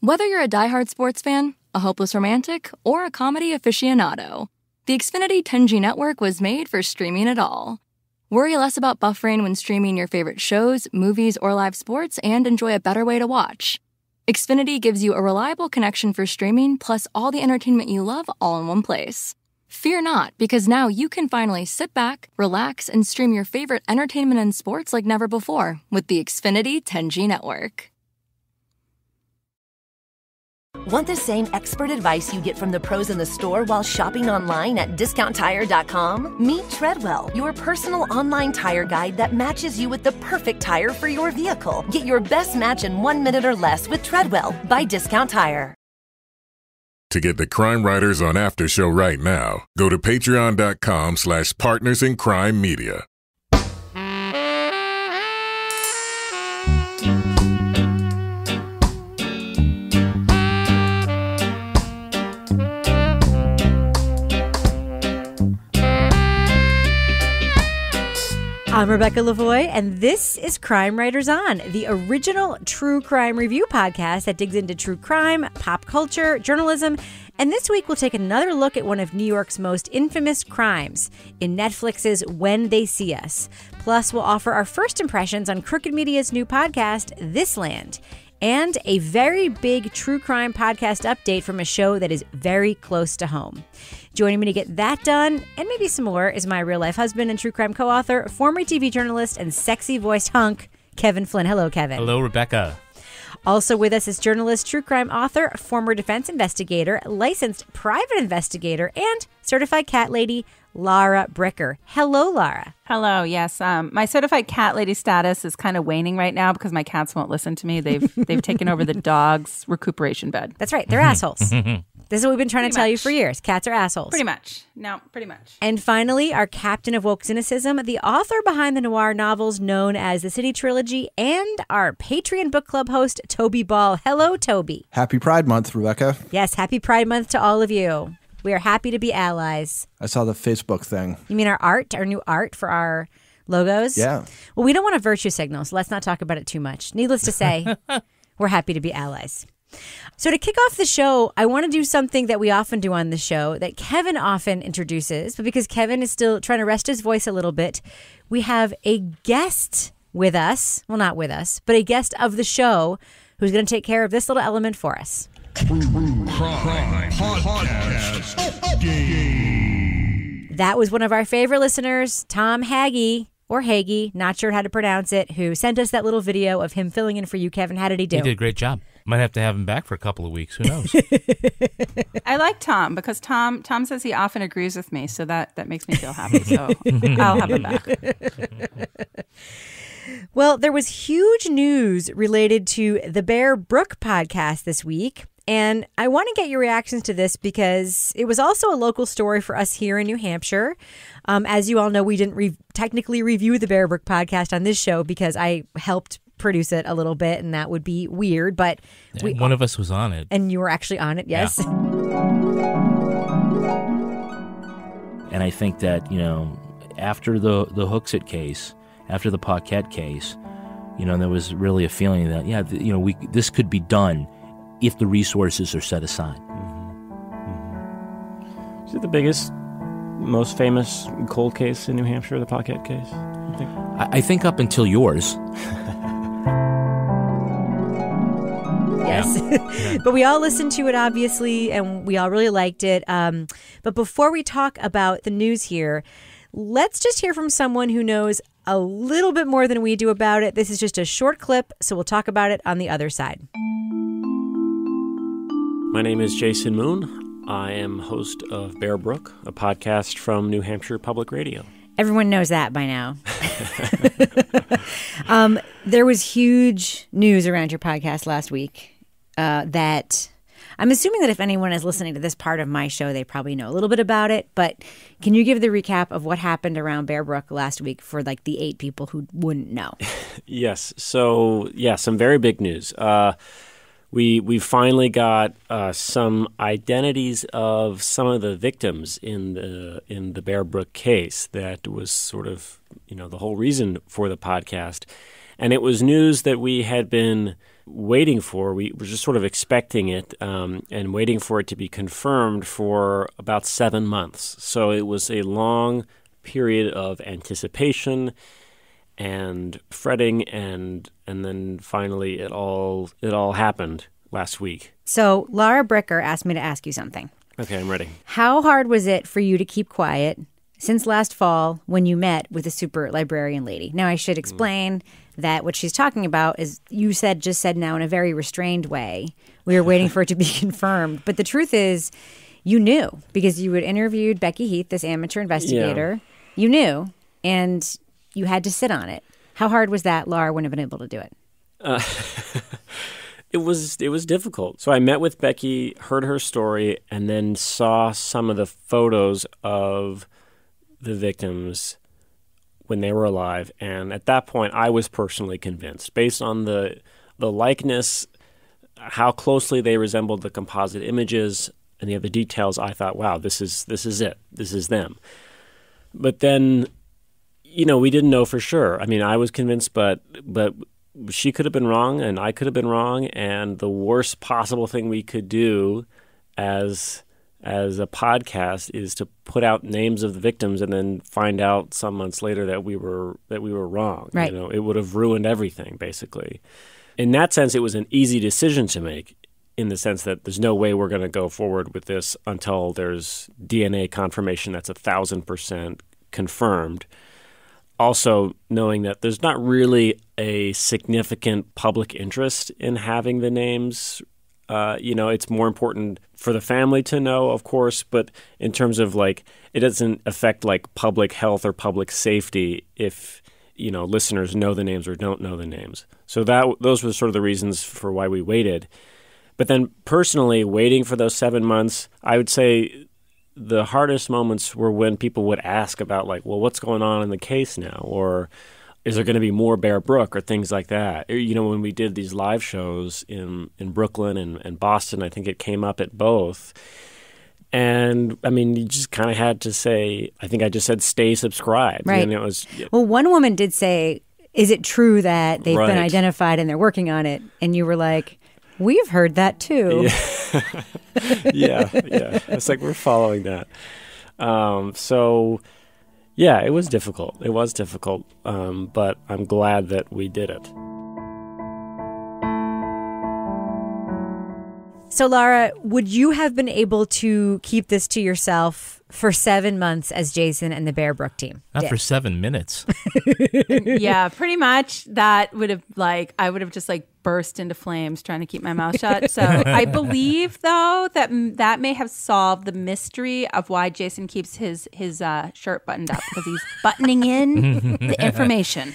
Whether you're a diehard sports fan, a hopeless romantic, or a comedy aficionado, the Xfinity 10G network was made for streaming it all. Worry less about buffering when streaming your favorite shows, movies, or live sports and enjoy a better way to watch. Xfinity gives you a reliable connection for streaming plus all the entertainment you love all in one place. Fear not, because now you can finally sit back, relax, and stream your favorite entertainment and sports like never before with the Xfinity 10G network. Want the same expert advice you get from the pros in the store while shopping online at discounttire.com? Meet Treadwell, your personal online tire guide that matches you with the perfect tire for your vehicle. Get your best match in one minute or less with Treadwell by Discount Tire. To get the Crime Writers on After Show right now, go to patreon.com slash partners in crime media. I'm Rebecca Lavoie, and this is Crime Writers On, the original true crime review podcast that digs into true crime, pop culture, journalism, and this week we'll take another look at one of New York's most infamous crimes in Netflix's When They See Us. Plus, we'll offer our first impressions on Crooked Media's new podcast, This Land, and a very big true crime podcast update from a show that is very close to home. Joining me to get that done and maybe some more is my real life husband and true crime co author, former TV journalist, and sexy voiced hunk, Kevin Flynn. Hello, Kevin. Hello, Rebecca. Also with us is journalist, true crime author, former defense investigator, licensed private investigator, and certified cat lady, Lara Bricker. Hello, Lara. Hello. Yes, um, my certified cat lady status is kind of waning right now because my cats won't listen to me. They've they've taken over the dog's recuperation bed. That's right. They're assholes. This is what we've been trying pretty to tell much. you for years. Cats are assholes. Pretty much. No, pretty much. And finally, our captain of woke cynicism, the author behind the noir novels known as the City Trilogy, and our Patreon book club host, Toby Ball. Hello, Toby. Happy Pride Month, Rebecca. Yes, happy Pride Month to all of you. We are happy to be allies. I saw the Facebook thing. You mean our art, our new art for our logos? Yeah. Well, we don't want to virtue signal, so let's not talk about it too much. Needless to say, we're happy to be allies. So, to kick off the show, I want to do something that we often do on the show that Kevin often introduces, but because Kevin is still trying to rest his voice a little bit, we have a guest with us. Well, not with us, but a guest of the show who's going to take care of this little element for us. True Crime, Crime Podcast, Podcast. That was one of our favorite listeners, Tom Haggy or Haggy, not sure how to pronounce it, who sent us that little video of him filling in for you, Kevin. How did he do? He did a great job. Might have to have him back for a couple of weeks. Who knows? I like Tom because Tom Tom says he often agrees with me, so that that makes me feel happy. So I'll have him back. Well, there was huge news related to the Bear Brook podcast this week. And I want to get your reactions to this because it was also a local story for us here in New Hampshire. Um, as you all know, we didn't re technically review the Bear Brook podcast on this show because I helped produce it a little bit, and that would be weird. But we, one of us was on it, and you were actually on it. Yes. Yeah. And I think that you know, after the the Hooksit case, after the Paquette case, you know, there was really a feeling that yeah, you know, we this could be done if the resources are set aside. Mm-hmm. mm-hmm. Is it the biggest, most famous cold case in New Hampshire, the Pocket case? I think, I, I think up until yours. yes. but we all listened to it, obviously, and we all really liked it. Um, but before we talk about the news here, let's just hear from someone who knows a little bit more than we do about it. This is just a short clip, so we'll talk about it on the other side. My name is Jason Moon. I am host of Bear Brook, a podcast from New Hampshire Public Radio. Everyone knows that by now. um, there was huge news around your podcast last week uh, that I'm assuming that if anyone is listening to this part of my show, they probably know a little bit about it. But can you give the recap of what happened around Bear Brook last week for like the eight people who wouldn't know? yes. So, yeah, some very big news. Uh, we we finally got uh, some identities of some of the victims in the in the Bear Brook case. That was sort of you know the whole reason for the podcast, and it was news that we had been waiting for. We were just sort of expecting it um, and waiting for it to be confirmed for about seven months. So it was a long period of anticipation and fretting and and then finally it all it all happened last week. So Laura Bricker asked me to ask you something. Okay, I'm ready. How hard was it for you to keep quiet since last fall when you met with a super librarian lady? Now I should explain mm. that what she's talking about is you said just said now in a very restrained way. We were waiting for it to be confirmed, but the truth is you knew because you had interviewed Becky Heath, this amateur investigator. Yeah. You knew and you had to sit on it. How hard was that? Laura wouldn't have been able to do it. Uh, it was it was difficult. So I met with Becky, heard her story, and then saw some of the photos of the victims when they were alive. And at that point, I was personally convinced, based on the the likeness, how closely they resembled the composite images, and the other details. I thought, wow, this is this is it. This is them. But then you know, we didn't know for sure. I mean, I was convinced, but but she could have been wrong, and I could have been wrong. And the worst possible thing we could do as as a podcast is to put out names of the victims and then find out some months later that we were that we were wrong. Right. You know, it would have ruined everything basically. In that sense, it was an easy decision to make. In the sense that there's no way we're going to go forward with this until there's DNA confirmation that's a thousand percent confirmed also knowing that there's not really a significant public interest in having the names. Uh, you know, it's more important for the family to know, of course, but in terms of like, it doesn't affect like public health or public safety if you know listeners know the names or don't know the names. So that those were sort of the reasons for why we waited. But then personally, waiting for those seven months, I would say the hardest moments were when people would ask about like, well, what's going on in the case now, or is there going to be more Bear Brook or things like that? Eh, you know, when we did these live shows in in Brooklyn and, and Boston, I think it came up at both. And I mean, you just kind of had to say, I think I just said, stay subscribed. Right. And it was. Well, one woman did say, is it true that they've right. been identified and they're working on it? And you were like, We've heard that too. Yeah, yeah, yeah. It's like we're following that. Um, so, yeah, it was difficult. It was difficult, um, but I'm glad that we did it. So, Lara, would you have been able to keep this to yourself for seven months as Jason and the Bear Brook team? Not did? for seven minutes. yeah, pretty much. That would have, like, I would have just, like, burst into flames trying to keep my mouth shut. So I believe though that that may have solved the mystery of why Jason keeps his his uh, shirt buttoned up because he's buttoning in the information.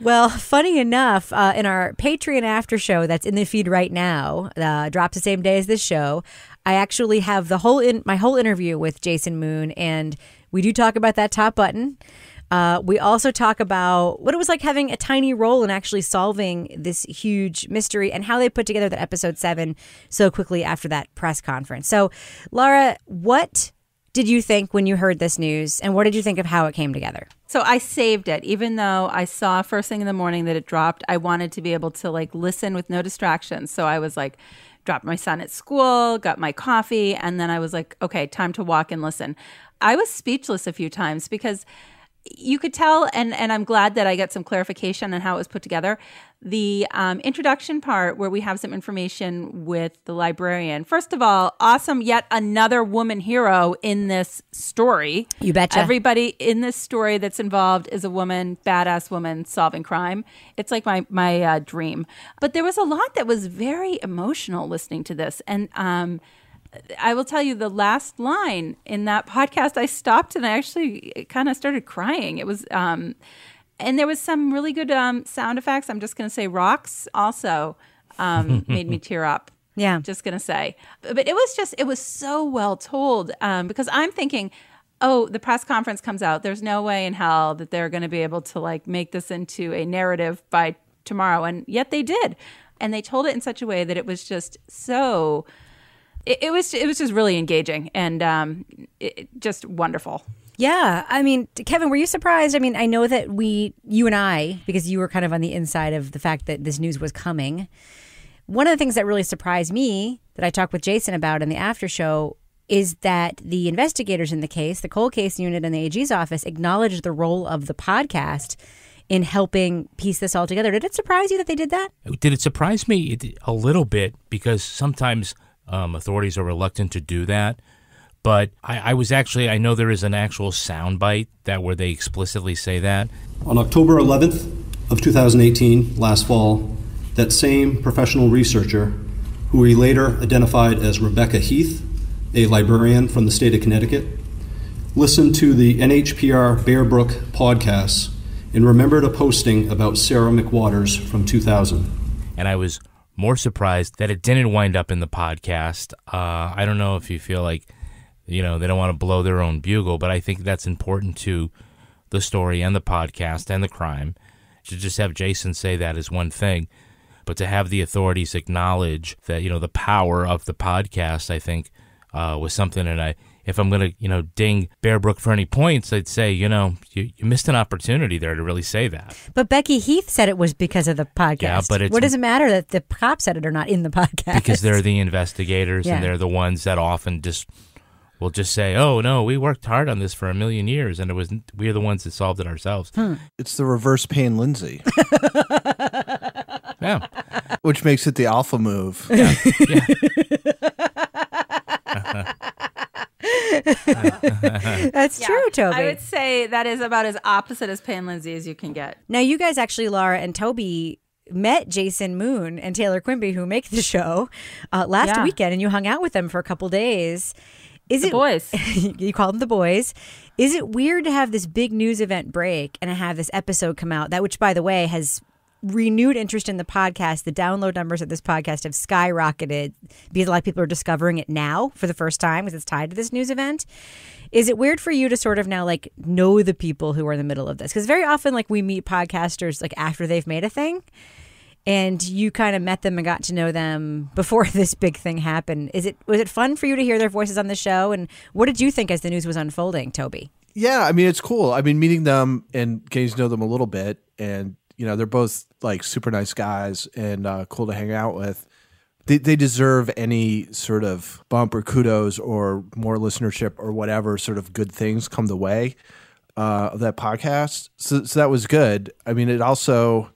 Well, funny enough, uh, in our Patreon after show that's in the feed right now, uh, drops the same day as this show. I actually have the whole in my whole interview with Jason Moon, and we do talk about that top button. Uh, we also talk about what it was like having a tiny role in actually solving this huge mystery and how they put together that episode seven so quickly after that press conference. So, Laura, what did you think when you heard this news and what did you think of how it came together? So I saved it even though I saw first thing in the morning that it dropped. I wanted to be able to like listen with no distractions. So I was like dropped my son at school, got my coffee and then I was like okay, time to walk and listen. I was speechless a few times because you could tell, and and I'm glad that I get some clarification on how it was put together. The um, introduction part where we have some information with the librarian. First of all, awesome, yet another woman hero in this story. You betcha. Everybody in this story that's involved is a woman, badass woman solving crime. It's like my my uh, dream. But there was a lot that was very emotional listening to this, and um, I will tell you the last line in that podcast. I stopped and I actually kind of started crying. It was, um, and there was some really good um, sound effects. I'm just going to say rocks also um, made me tear up. Yeah, just going to say, but it was just it was so well told um, because I'm thinking. Oh, the press conference comes out. There's no way in hell that they're going to be able to like make this into a narrative by tomorrow, and yet they did, and they told it in such a way that it was just so it, it was it was just really engaging and um, it, just wonderful. Yeah, I mean, Kevin, were you surprised? I mean, I know that we, you and I, because you were kind of on the inside of the fact that this news was coming. One of the things that really surprised me that I talked with Jason about in the after show is that the investigators in the case, the cold case unit and the AG's office, acknowledged the role of the podcast in helping piece this all together. Did it surprise you that they did that? Did it surprise me a little bit because sometimes um, authorities are reluctant to do that. But I, I was actually, I know there is an actual soundbite that where they explicitly say that. On October 11th of 2018, last fall, that same professional researcher, who we later identified as Rebecca Heath, a librarian from the state of Connecticut, listened to the NHPR Bear Brook and remembered a posting about Sarah McWaters from 2000. And I was more surprised that it didn't wind up in the podcast. Uh, I don't know if you feel like, you know, they don't want to blow their own bugle, but I think that's important to the story and the podcast and the crime. To just have Jason say that is one thing, but to have the authorities acknowledge that, you know, the power of the podcast, I think, uh, was something that I if I'm going to, you know, ding Bearbrook for any points, I'd say, you know, you, you, missed an opportunity there to really say that. But Becky Heath said it was because of the podcast. Yeah, but what does it matter that the cop said it or not in the podcast? Because they're the investigators yeah. and they're the ones that often just will just say, "Oh no, we worked hard on this for a million years, and it was we're the ones that solved it ourselves." Hmm. It's the reverse Payne Lindsay. yeah, which makes it the alpha move. Yeah. yeah. That's yeah, true, Toby. I would say that is about as opposite as Pan Lindsay as you can get. Now, you guys actually, Laura and Toby, met Jason Moon and Taylor Quimby, who make the show, uh, last yeah. weekend, and you hung out with them for a couple days. Is the it boys? you call them the boys. Is it weird to have this big news event break and have this episode come out? That, which by the way, has renewed interest in the podcast. The download numbers of this podcast have skyrocketed because a lot of people are discovering it now for the first time because it's tied to this news event. Is it weird for you to sort of now like know the people who are in the middle of this? Because very often, like, we meet podcasters like after they've made a thing and you kind of met them and got to know them before this big thing happened. Is it was it fun for you to hear their voices on the show? And what did you think as the news was unfolding, Toby? Yeah, I mean it's cool. I mean meeting them and getting to know them a little bit and you know, they're both like super nice guys and uh, cool to hang out with. They, they deserve any sort of bump or kudos or more listenership or whatever sort of good things come the way uh, of that podcast. So, so that was good. I mean, it also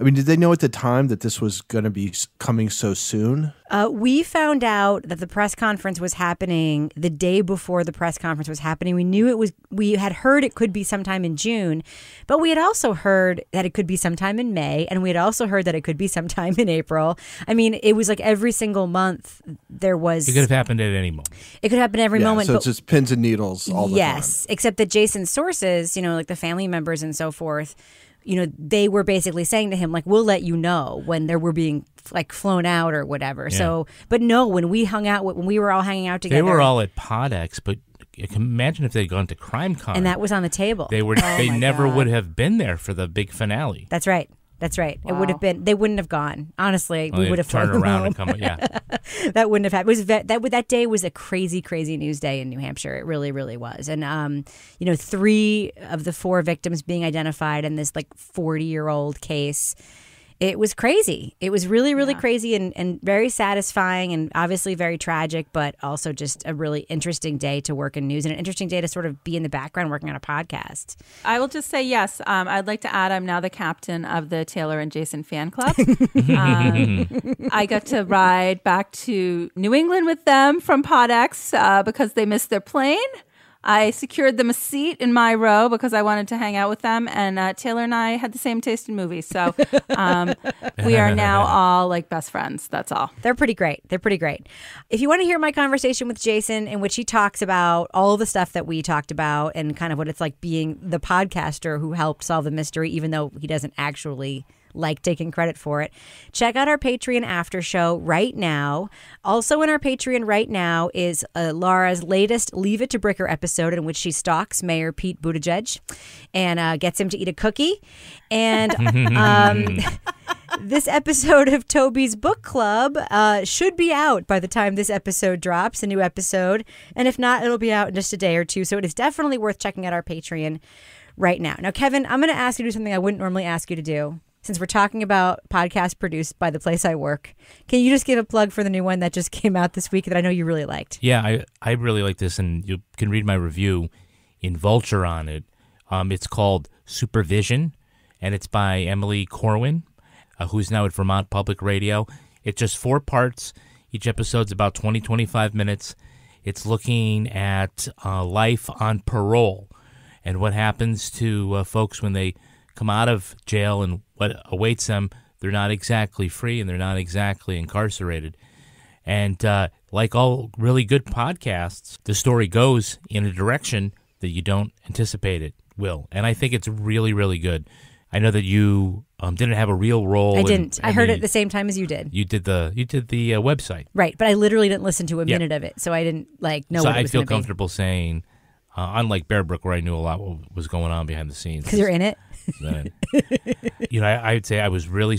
I mean, did they know at the time that this was going to be coming so soon? Uh, we found out that the press conference was happening the day before the press conference was happening. We knew it was, we had heard it could be sometime in June, but we had also heard that it could be sometime in May, and we had also heard that it could be sometime in April. I mean, it was like every single month there was. It could have happened at any moment. It could happen every yeah, moment. So it's just pins and needles all the yes, time. Yes, except that Jason's sources, you know, like the family members and so forth, you know, they were basically saying to him, like, we'll let you know when they were being like flown out or whatever. Yeah. So, but no, when we hung out, when we were all hanging out together, they were all at Podex, but imagine if they'd gone to Crime Con, and that was on the table. They were oh they never God. would have been there for the big finale. That's right. That's right. Wow. It would have been. They wouldn't have gone. Honestly, well, we would have turned around home. and come. Yeah, that wouldn't have happened. It was that that day was a crazy, crazy news day in New Hampshire. It really, really was. And um, you know, three of the four victims being identified in this like forty year old case it was crazy. It was really, really yeah. crazy and, and very satisfying and obviously very tragic, but also just a really interesting day to work in news and an interesting day to sort of be in the background working on a podcast. I will just say yes. Um, I'd like to add I'm now the captain of the Taylor and Jason fan club. um, I got to ride back to New England with them from PodX uh, because they missed their plane. I secured them a seat in my row because I wanted to hang out with them. And uh, Taylor and I had the same taste in movies. So um, we are now all like best friends. That's all. They're pretty great. They're pretty great. If you want to hear my conversation with Jason, in which he talks about all the stuff that we talked about and kind of what it's like being the podcaster who helped solve the mystery, even though he doesn't actually like taking credit for it. Check out our Patreon after show right now. Also, in our Patreon right now is uh, Laura's latest Leave It to Bricker episode, in which she stalks Mayor Pete Buttigieg and uh, gets him to eat a cookie. And um, this episode of Toby's Book Club uh, should be out by the time this episode drops, a new episode. And if not, it'll be out in just a day or two. So it is definitely worth checking out our Patreon right now. Now, Kevin, I'm going to ask you to do something I wouldn't normally ask you to do since we're talking about podcasts produced by the place I work, can you just give a plug for the new one that just came out this week that I know you really liked? Yeah, I, I really like this, and you can read my review in Vulture on it. Um, it's called Supervision, and it's by Emily Corwin, uh, who's now at Vermont Public Radio. It's just four parts. Each episode's about 20, 25 minutes. It's looking at uh, life on parole and what happens to uh, folks when they – come out of jail and what awaits them, they're not exactly free and they're not exactly incarcerated. And uh, like all really good podcasts, the story goes in a direction that you don't anticipate it will. And I think it's really, really good. I know that you um, didn't have a real role. I didn't. In, I, I heard mean, it the same time as you did. You did the you did the uh, website, right? But I literally didn't listen to a minute of it, so I didn't like know. So I feel comfortable be. saying, uh, unlike Bear Brook, where I knew a lot what was going on behind the scenes, because you're in it then. you know, I, would say I was really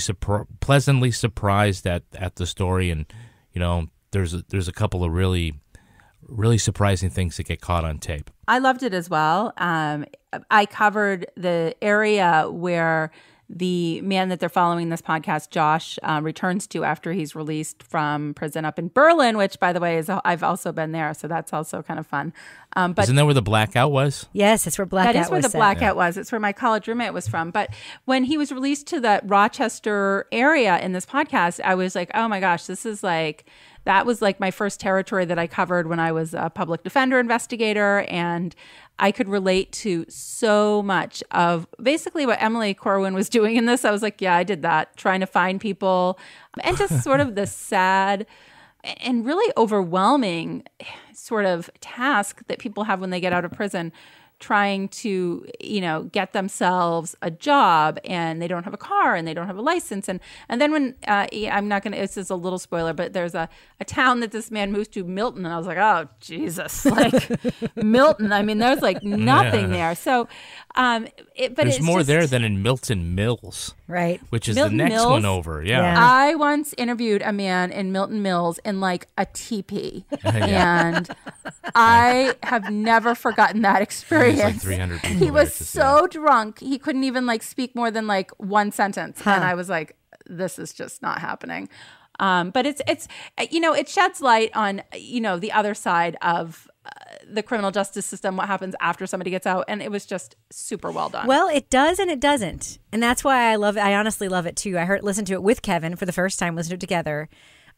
pleasantly surprised at, at the story, and you know, there's a, there's a couple of really really surprising things that get caught on tape. I loved it as well. Um, I covered the area where the man that they're following this podcast, Josh, uh, returns to after he's released from prison up in Berlin, which, by the way, is I've also been there, so that's also kind of fun. Um, but isn't that where the blackout was? Yes, it's where blackout. That is where the set. blackout yeah. was. It's where my college roommate was from. But when he was released to the Rochester area in this podcast, I was like, oh my gosh, this is like that was like my first territory that I covered when I was a public defender investigator. And I could relate to so much of basically what Emily Corwin was doing in this. I was like, yeah, I did that, trying to find people and just sort of the sad and really overwhelming sort of task that people have when they get out of prison trying to you know get themselves a job and they don't have a car and they don't have a license and and then when uh, i'm not gonna this is a little spoiler but there's a, a town that this man moves to milton and i was like oh jesus like milton i mean there's like nothing yeah. there so um it, but there's more just, there than in milton mills right? Which is Milton the next Mills. one over. Yeah. yeah. I once interviewed a man in Milton Mills in like a teepee, and I have never forgotten that experience. Like Three hundred. He was so drunk he couldn't even like speak more than like one sentence, huh. and I was like, "This is just not happening." Um, but it's it's you know it sheds light on you know the other side of uh, the criminal justice system, what happens after somebody gets out. And it was just super well done. Well, it does and it doesn't. And that's why I love it. I honestly love it too. I heard listened to it with Kevin for the first time, listened to it together.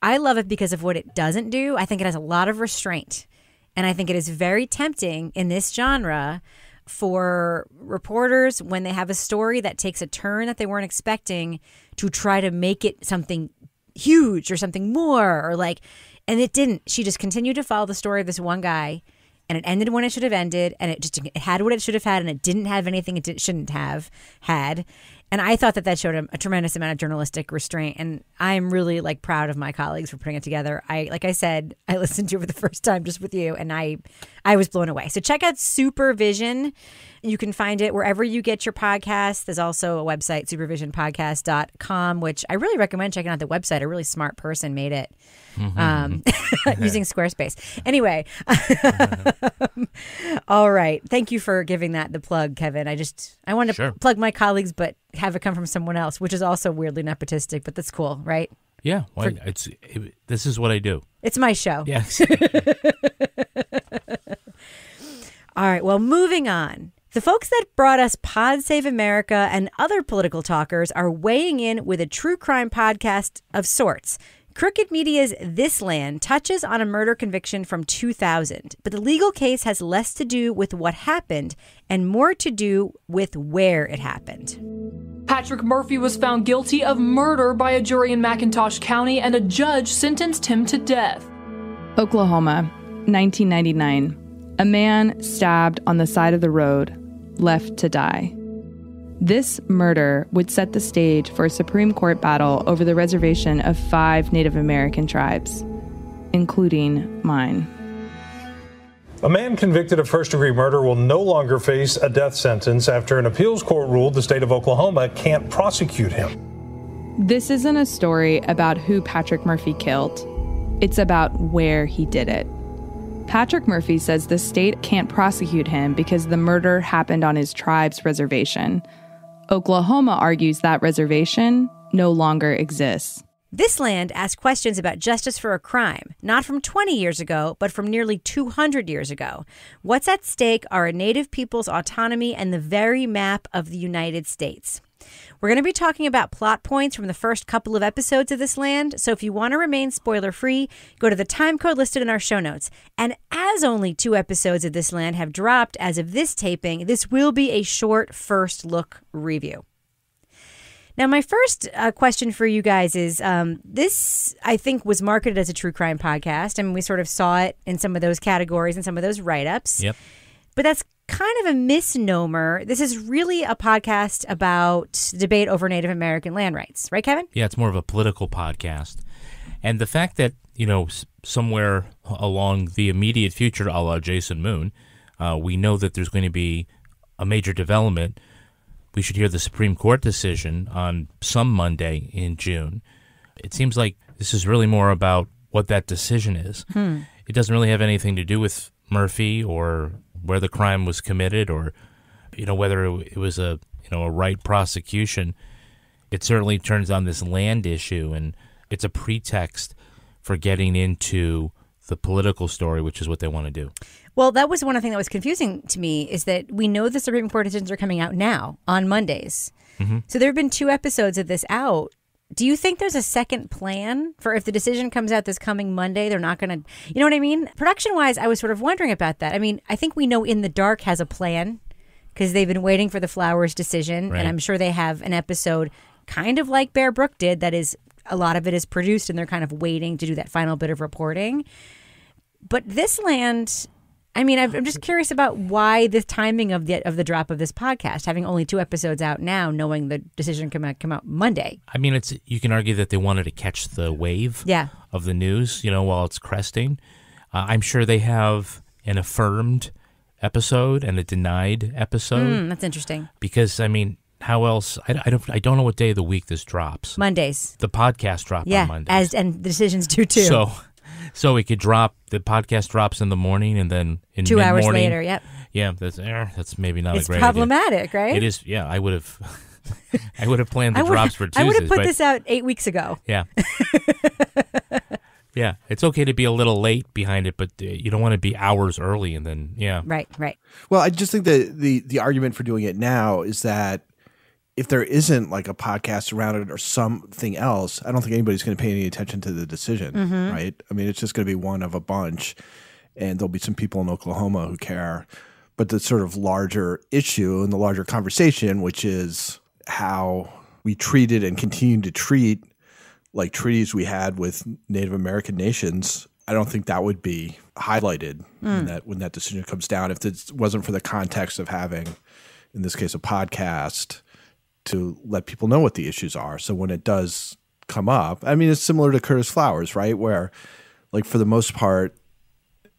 I love it because of what it doesn't do. I think it has a lot of restraint. And I think it is very tempting in this genre for reporters when they have a story that takes a turn that they weren't expecting to try to make it something huge or something more or like and it didn't. She just continued to follow the story of this one guy and it ended when it should have ended and it just it had what it should have had and it didn't have anything it did, shouldn't have had and i thought that that showed a, a, tremendous amount of journalistic restraint and i'm really like proud of my colleagues for putting it together i like i said i listened to it for the first time just with you and i I was blown away. So check out Supervision. You can find it wherever you get your podcast. There's also a website, supervisionpodcast.com, which I really recommend checking out the website. A really smart person made it mm-hmm. um, mm-hmm. using Squarespace. Anyway, all right. Thank you for giving that the plug, Kevin. I just, I wanted sure. to plug my colleagues, but have it come from someone else, which is also weirdly nepotistic, but that's cool, right? Yeah, well, for, it's it, this is what I do. It's my show. Yes. All right, well, moving on. The folks that brought us Pod Save America and other political talkers are weighing in with a true crime podcast of sorts. Crooked Media's This Land touches on a murder conviction from 2000, but the legal case has less to do with what happened and more to do with where it happened. Patrick Murphy was found guilty of murder by a jury in McIntosh County, and a judge sentenced him to death. Oklahoma, 1999 a man stabbed on the side of the road, left to die. This murder would set the stage for a Supreme Court battle over the reservation of five Native American tribes, including mine. A man convicted of first degree murder will no longer face a death sentence after an appeals court ruled the state of Oklahoma can't prosecute him. This isn't a story about who Patrick Murphy killed, it's about where he did it. Patrick Murphy says the state can't prosecute him because the murder happened on his tribe's reservation. Oklahoma argues that reservation no longer exists. This land asks questions about justice for a crime, not from 20 years ago, but from nearly 200 years ago. What's at stake are a native people's autonomy and the very map of the United States. We're going to be talking about plot points from the first couple of episodes of This Land, so if you want to remain spoiler free, go to the time code listed in our show notes. And as only two episodes of This Land have dropped as of this taping, this will be a short first look review. Now, my first uh, question for you guys is um, this, I think, was marketed as a true crime podcast, and we sort of saw it in some of those categories and some of those write ups. Yep. But that's kind of a misnomer. This is really a podcast about debate over Native American land rights, right, Kevin? Yeah, it's more of a political podcast. And the fact that, you know, somewhere along the immediate future, a la Jason Moon, uh, we know that there's going to be a major development. We should hear the Supreme Court decision on some Monday in June. It seems like this is really more about what that decision is. Hmm. It doesn't really have anything to do with Murphy or where the crime was committed or you know whether it was a you know a right prosecution it certainly turns on this land issue and it's a pretext for getting into the political story which is what they want to do well that was one of the things that was confusing to me is that we know the supreme court decisions are coming out now on mondays mm -hmm. so there have been two episodes of this out do you think there's a second plan for if the decision comes out this coming Monday, they're not going to, you know what I mean? Production wise, I was sort of wondering about that. I mean, I think we know In the Dark has a plan because they've been waiting for the Flowers decision. Right. And I'm sure they have an episode kind of like Bear Brook did that is a lot of it is produced and they're kind of waiting to do that final bit of reporting. But this land, I mean, I'm just curious about why the timing of the of the drop of this podcast, having only two episodes out now, knowing the decision come out come out Monday. I mean, it's you can argue that they wanted to catch the wave, yeah. of the news, you know, while it's cresting. Uh, I'm sure they have an affirmed episode and a denied episode. Mm, that's interesting because I mean, how else? I, I, don't. I don't know what day of the week this drops. Mondays. The podcast drop yeah, on Mondays. As and the decisions do too. So so it could drop. The podcast drops in the morning, and then in two hours later. Yep. Yeah, that's eh, that's maybe not. It's problematic, idea. right? It is. Yeah, I would have. I would have planned the drops for Tuesdays. I would have put but, this out eight weeks ago. Yeah. yeah, it's okay to be a little late behind it, but eh, you don't want to be hours early and then yeah. Right, right. Well, I just think that the the argument for doing it now is that if there isn't like a podcast around it or something else, I don't think anybody's going to pay any attention to the decision, mm -hmm. right? I mean, it's just going to be one of a bunch, and there'll be some people in Oklahoma who care. But the sort of larger issue and the larger conversation, which is how we treated and continue to treat like treaties we had with Native American nations, I don't think that would be highlighted mm. when, that, when that decision comes down if it wasn't for the context of having, in this case, a podcast to let people know what the issues are. So when it does come up, I mean, it's similar to Curtis Flowers, right? Where, like, for the most part,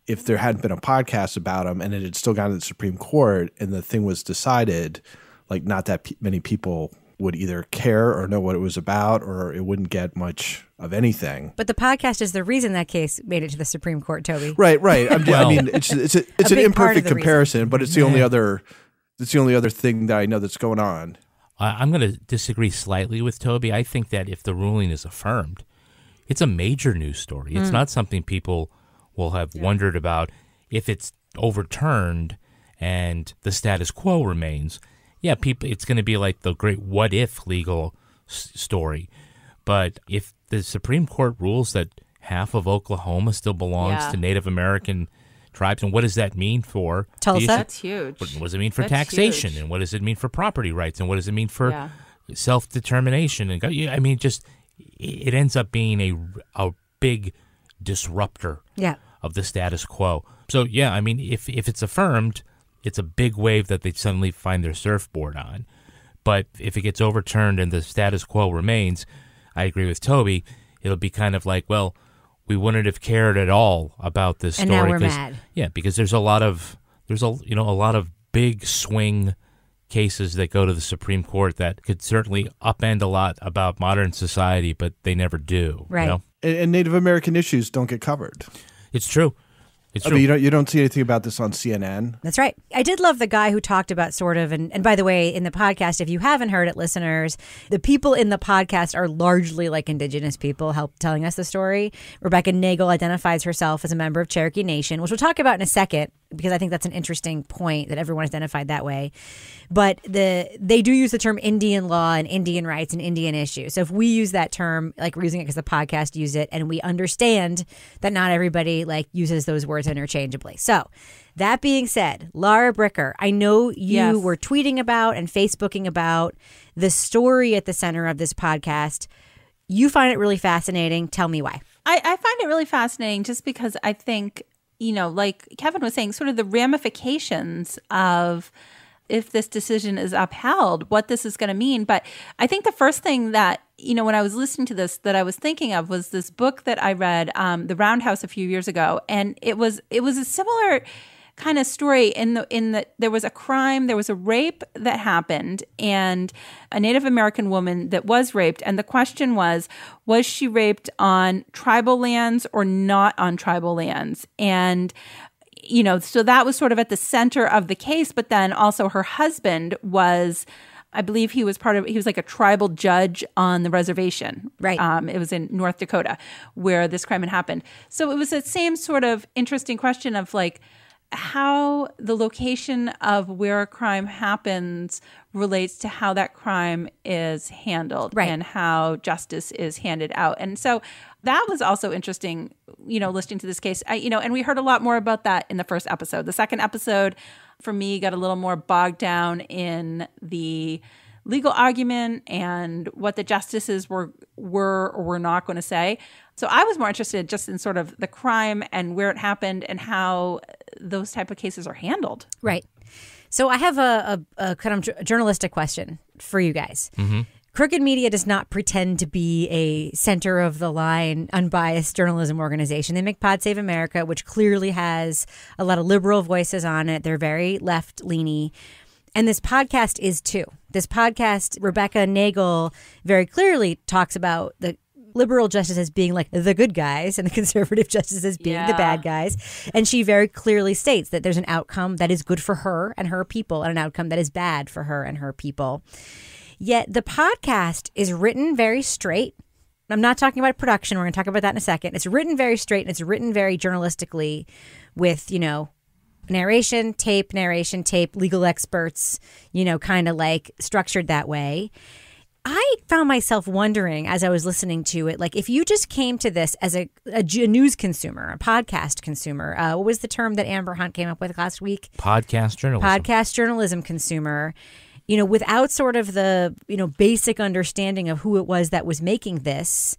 if there hadn't been a podcast about him and it had still gone to the Supreme Court and the thing was decided, like, not that many people would either care or know what it was about or it wouldn't get much of anything. But the podcast is the reason that case made it to the Supreme Court, Toby. Right, right. well, i mean, it's it's a, it's a an imperfect comparison, reason. but it's the only other it's the only other thing that I know that's going on. I'm going to disagree slightly with Toby. I think that if the ruling is affirmed, it's a major news story. It's mm. not something people will have yeah. wondered about if it's overturned and the status quo remains. Yeah, people, it's going to be like the great what if legal s- story. But if the Supreme Court rules that half of Oklahoma still belongs yeah. to Native American tribes, and what does that mean for Tulsa? That's huge. What, does it mean for That's taxation, huge. and what does it mean for property rights, and what does it mean for yeah. self determination? And I mean, just it ends up being a a big disruptor yeah. of the status quo. So yeah, I mean, if if it's affirmed, it's a big wave that they suddenly find their surfboard on. But if it gets overturned and the status quo remains, I agree with Toby. It'll be kind of like, well, we wouldn't have cared at all about this and story. Now we're mad. Yeah, because there's a lot of there's a you know a lot of big swing cases that go to the Supreme Court that could certainly upend a lot about modern society, but they never do. Right. You know? and, and Native American issues don't get covered. It's true. It's you don't you don't see anything about this on CNN. That's right. I did love the guy who talked about sort of, and, and by the way, in the podcast, if you haven't heard it, listeners, the people in the podcast are largely like indigenous people help telling us the story. Rebecca Nagel identifies herself as a member of Cherokee Nation, which we'll talk about in a second because I think that's an interesting point that everyone identified that way. But the they do use the term Indian law and Indian rights and Indian issue. So if we use that term, like we're using it because the podcast used it, and we understand that not everybody like uses those words interchangeably. So that being said, Laura Bricker, I know you yes. were tweeting about and Facebooking about the story at the center of this podcast. You find it really fascinating. Tell me why. I, I, find it really fascinating just because I think you know, like Kevin was saying, sort of the ramifications of if this decision is upheld, what this is going to mean. But I think the first thing that, you know, when I was listening to this, that I was thinking of was this book that I read, um, The Roundhouse, a few years ago. And it was, it was a similar kind of story in the in that there was a crime, there was a rape that happened, and a Native American woman that was raped, and the question was, was she raped on tribal lands or not on tribal lands? And you know, so that was sort of at the center of the case, but then also her husband was I believe he was part of, he was like a tribal judge on the reservation. Right. Um, it was in North Dakota where this crime had happened. So it was that same sort of interesting question of like, how the location of where a crime happens relates to how that crime is handled right. and how justice is handed out. And so that was also interesting, you know, listening to this case. I, you know, and we heard a lot more about that in the first episode. The second episode, for me, got a little more bogged down in the legal argument and what the justices were were or were not going to say. So I was more interested just in sort of the crime and where it happened and how those type of cases are handled. Right. So I have a, a, a kind of journalistic question for you guys. Mm-hmm. Crooked Media does not pretend to be a center of the line, unbiased journalism organization. They make Pod Save America, which clearly has a lot of liberal voices on it. They're very left leaning. And this podcast is too. This podcast, Rebecca Nagel very clearly talks about the liberal justice as being like the good guys and the conservative justice as being yeah. the bad guys. And she very clearly states that there's an outcome that is good for her and her people and an outcome that is bad for her and her people. Yet the podcast is written very straight. I'm not talking about production. We're going to talk about that in a second. It's written very straight and it's written very journalistically with, you know, narration, tape, narration, tape, legal experts, you know, kind of like structured that way. I found myself wondering as I was listening to it, like if you just came to this as a, a news consumer, a podcast consumer, uh, what was the term that Amber Hunt came up with last week? Podcast journalism. Podcast journalism consumer. You know, without sort of the you know basic understanding of who it was that was making this,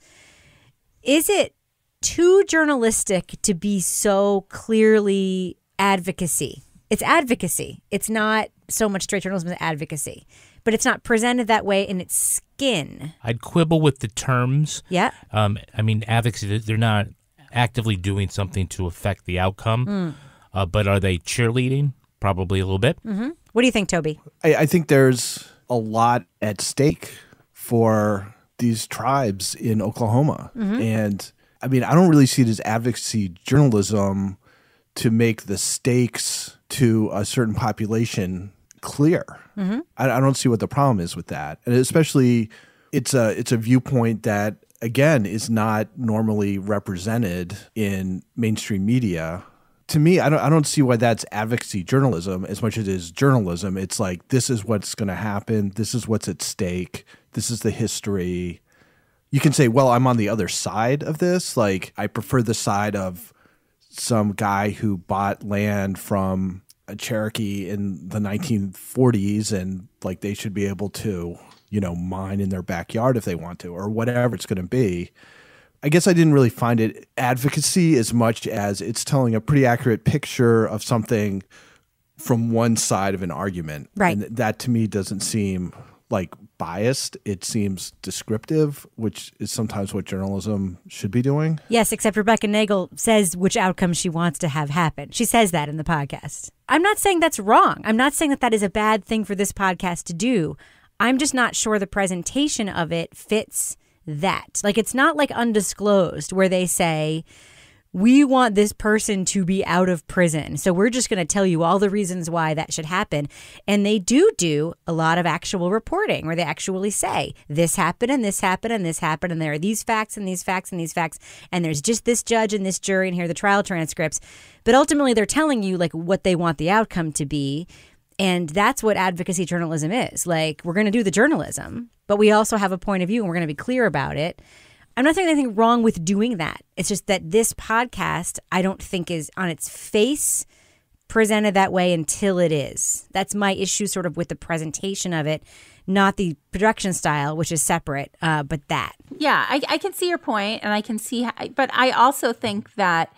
is it too journalistic to be so clearly advocacy? It's advocacy. It's not so much straight journalism as advocacy but it's not presented that way in its skin. I'd quibble with the terms. Yeah. Um, I mean, advocacy, they're not actively doing something to affect the outcome, mm. uh, but are they cheerleading? Probably a little bit. Mm-hmm. What do you think, Toby? I, I think there's a lot at stake for these tribes in Oklahoma. Mm-hmm. And I mean, I don't really see it as advocacy journalism to make the stakes to a certain population clear. Mm-hmm. I, I don't see what the problem is with that, and especially it's a it's a viewpoint that again is not normally represented in mainstream media. To me, I don't I don't see why that's advocacy journalism as much as it is journalism. It's like this is what's going to happen. This is what's at stake. This is the history. You can say, well, I'm on the other side of this. Like I prefer the side of some guy who bought land from a Cherokee in the 1940s and like they should be able to, you know, mine in their backyard if they want to or whatever it's going to be. I guess I didn't really find it advocacy as much as it's telling a pretty accurate picture of something from one side of an argument. Right. And that to me doesn't seem like biased. It seems descriptive, which is sometimes what journalism should be doing. Yes, except Rebecca Nagel says which outcome she wants to have happen. She says that in the podcast. I'm not saying that's wrong. I'm not saying that that is a bad thing for this podcast to do. I'm just not sure the presentation of it fits that. Like, it's not like undisclosed where they say, we want this person to be out of prison. So we're just going to tell you all the reasons why that should happen. And they do do a lot of actual reporting where they actually say, this happened and this happened and this happened. And there are these facts and these facts and these facts. And there's just this judge and this jury. And here are the trial transcripts. But ultimately, they're telling you like what they want the outcome to be. And that's what advocacy journalism is. Like, we're going to do the journalism, but we also have a point of view and we're going to be clear about it I'm not saying anything wrong with doing that. It's just that this podcast, I don't think, is on its face presented that way until it is. That's my issue, sort of, with the presentation of it, not the production style, which is separate, uh, but that. Yeah, I, I, can see your point, and I can see, how, but I also think that,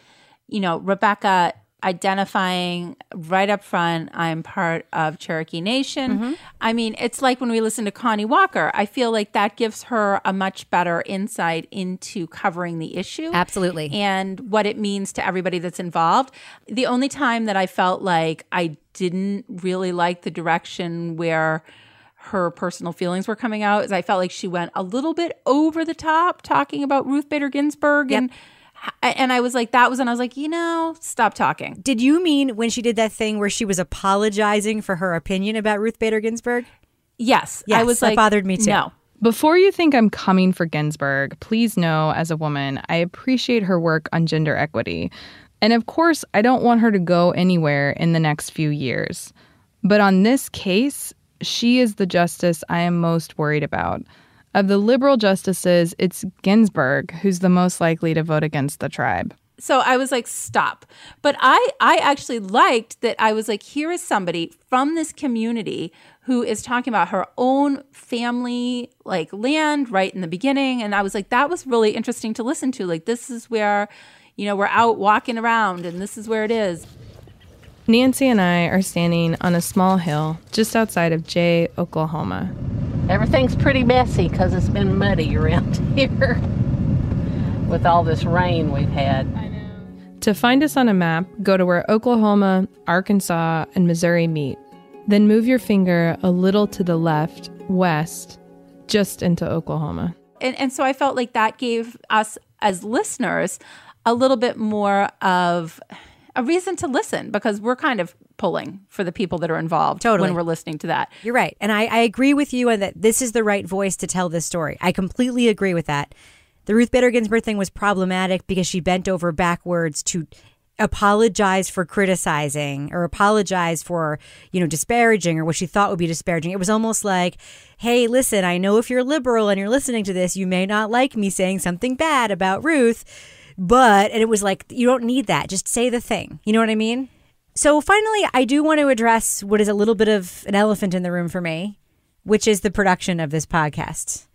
you know, Rebecca identifying right up front I'm part of Cherokee Nation. Mm-hmm. I mean, it's like when we listen to Connie Walker, I feel like that gives her a much better insight into covering the issue. Absolutely. And what it means to everybody that's involved. The only time that I felt like I didn't really like the direction where her personal feelings were coming out is I felt like she went a little bit over the top talking about Ruth Bader Ginsburg yep. and and I was like, that was, and I was like, you know, stop talking. Did you mean when she did that thing where she was apologizing for her opinion about Ruth Bader Ginsburg? Yes, yes I was that like, bothered me too. No. Before you think I'm coming for Ginsburg, please know as a woman, I appreciate her work on gender equity. And of course, I don't want her to go anywhere in the next few years. But on this case, she is the justice I am most worried about. Of the liberal justices, it's Ginsburg who's the most likely to vote against the tribe. So I was like, stop. But I, I actually liked that I was like, here is somebody from this community who is talking about her own family, like land right in the beginning. And I was like, that was really interesting to listen to. Like, this is where, you know, we're out walking around and this is where it is. Nancy and I are standing on a small hill just outside of Jay, Oklahoma. Everything's pretty messy because it's been muddy around here with all this rain we've had. I know. To find us on a map, go to where Oklahoma, Arkansas, and Missouri meet. Then move your finger a little to the left, west, just into Oklahoma. And, and so I felt like that gave us as listeners a little bit more of a reason to listen because we're kind of pulling for the people that are involved totally. when we're listening to that. You're right. And I, I agree with you on that this is the right voice to tell this story. I completely agree with that. The Ruth Bader Ginsburg thing was problematic because she bent over backwards to apologize for criticizing or apologize for, you know, disparaging or what she thought would be disparaging. It was almost like, hey, listen, I know if you're liberal and you're listening to this, you may not like me saying something bad about Ruth but, and it was like, you don't need that. Just say the thing. You know what I mean? So finally, I do want to address what is a little bit of an elephant in the room for me, which is the production of this podcast.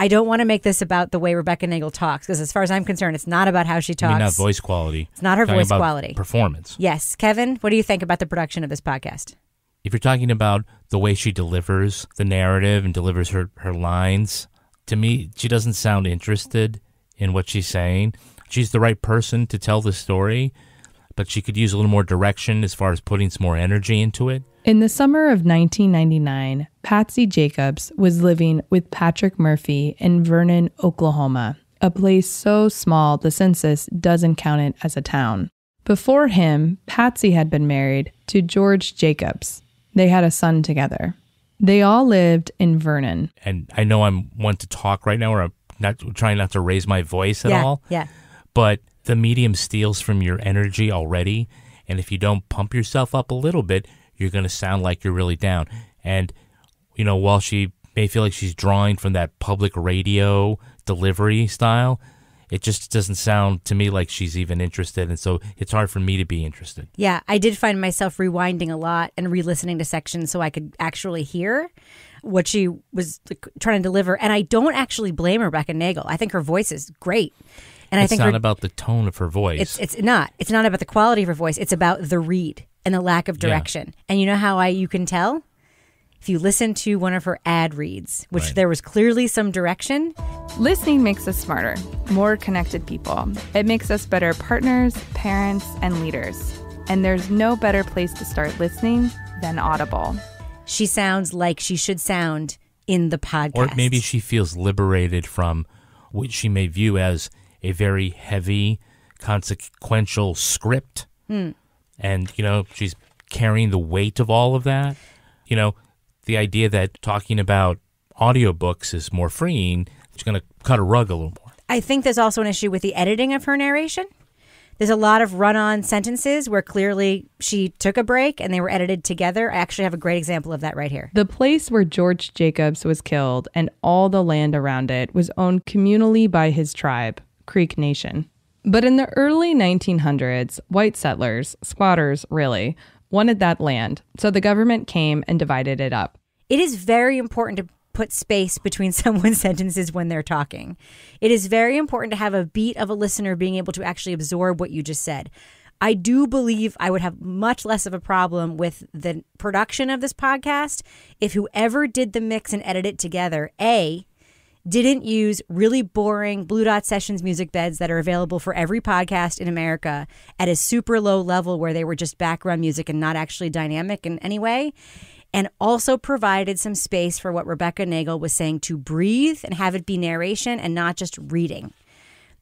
I don't want to make this about the way Rebecca Nagel talks because, as far as I'm concerned, it's not about how she talks. I mean, not voice quality. It's not her voice quality. Performance. Yes, Kevin. What do you think about the production of this podcast? If you're talking about the way she delivers the narrative and delivers her her lines, to me, she doesn't sound interested in what she's saying. She's the right person to tell the story, but she could use a little more direction as far as putting some more energy into it. In the summer of 1999, Patsy Jacobs was living with Patrick Murphy in Vernon, Oklahoma, a place so small the census doesn't count it as a town. Before him, Patsy had been married to George Jacobs. They had a son together. They all lived in Vernon. And I know I'm one to talk right now, or I'm not trying not to raise my voice at yeah, all. Yeah. But the medium steals from your energy already. And if you don't pump yourself up a little bit, you're going to sound like you're really down. And, you know, while she may feel like she's drawing from that public radio delivery style, it just doesn't sound to me like she's even interested. And so it's hard for me to be interested. Yeah, I did find myself rewinding a lot and re listening to sections so I could actually hear what she was trying to deliver. And I don't actually blame Rebecca Nagel. I think her voice is great. And it's I think not her, about the tone of her voice. It's it's not. It's not about the quality of her voice. It's about the read and the lack of direction. Yeah. And you know how I you can tell if you listen to one of her ad reads, which right. there was clearly some direction. Listening makes us smarter, more connected people. It makes us better partners, parents, and leaders. And there's no better place to start listening than Audible she sounds like she should sound in the podcast. Or maybe she feels liberated from what she may view as a very heavy, consequential script. Hmm. And, you know, she's carrying the weight of all of that. You know, the idea that talking about audiobooks is more freeing, it's going to cut a rug a little more. I think there's also an issue with the editing of her narration. There's a lot of run on sentences where clearly she took a break and they were edited together. I actually have a great example of that right here. The place where George Jacobs was killed and all the land around it was owned communally by his tribe, Creek Nation. But in the early 1900s, white settlers, squatters really, wanted that land, so the government came and divided it up. It is very important to put space between someone's sentences when they're talking. It is very important to have a beat of a listener being able to actually absorb what you just said. I do believe I would have much less of a problem with the production of this podcast if whoever did the mix and edit it together, A, didn't use really boring Blue Dot Sessions music beds that are available for every podcast in America at a super low level where they were just background music and not actually dynamic in any way and also provided some space for what Rebecca Nagel was saying to breathe and have it be narration and not just reading.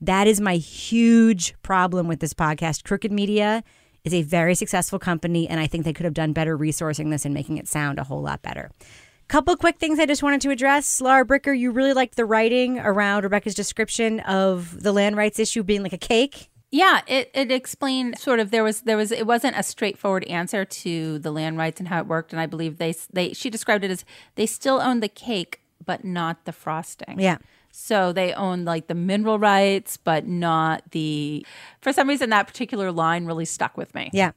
That is my huge problem with this podcast. Crooked Media is a very successful company, and I think they could have done better resourcing this and making it sound a whole lot better. Couple quick things I just wanted to address. Laura Bricker, you really liked the writing around Rebecca's description of the land rights issue being like a cake. Yeah, it, it explained sort of there was there was it wasn't a straightforward answer to the land rights and how it worked, and I believe they they she described it as they still own the cake but not the frosting. Yeah. So they own like the mineral rights, but not the. For some reason, that particular line really stuck with me. Yeah.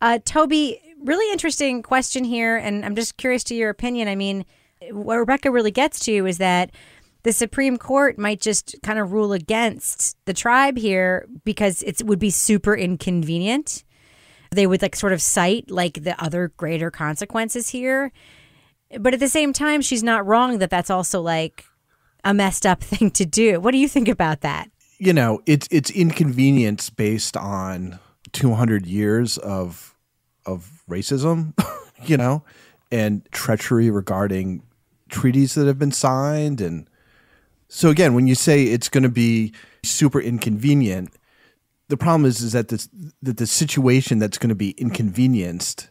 Uh, Toby, really interesting question here. And I'm just curious to your opinion. I mean, what Rebecca really gets to is that the Supreme Court might just kind of rule against the tribe here because it would be super inconvenient. They would like sort of cite like the other greater consequences here. But at the same time, she's not wrong that that's also like a messed up thing to do. What do you think about that? You know, it's it's inconvenience based on 200 years of of racism, you know, and treachery regarding treaties that have been signed and so again, when you say it's going to be super inconvenient, the problem is is that that the situation that's going to be inconvenienced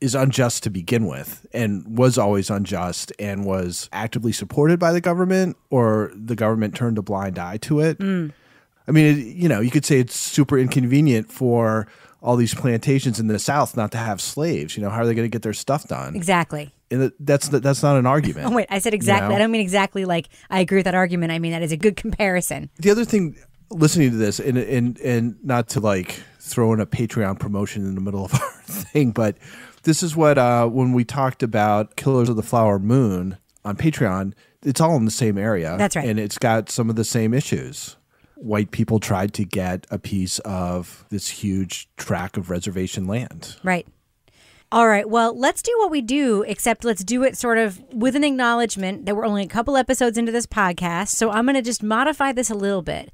is unjust to begin with and was always unjust and was actively supported by the government or the government turned a blind eye to it. Mm. I mean, it, you know, you could say it's super inconvenient for all these plantations in the South not to have slaves. You know, how are they going to get their stuff done? Exactly. And that's that's not an argument. oh wait, I said exactly. You know? I don't mean exactly like I agree with that argument. I mean that is a good comparison. The other thing, listening to this, and and and not to like throw in a Patreon promotion in the middle of our thing, but this is what uh, when we talked about Killers of the Flower Moon on Patreon, it's all in the same area. That's right, and it's got some of the same issues white people tried to get a piece of this huge tract of reservation land. Right. All right. Well, let's do what we do, except let's do it sort of with an acknowledgement that we're only a couple episodes into this podcast. So I'm going to just modify this a little bit.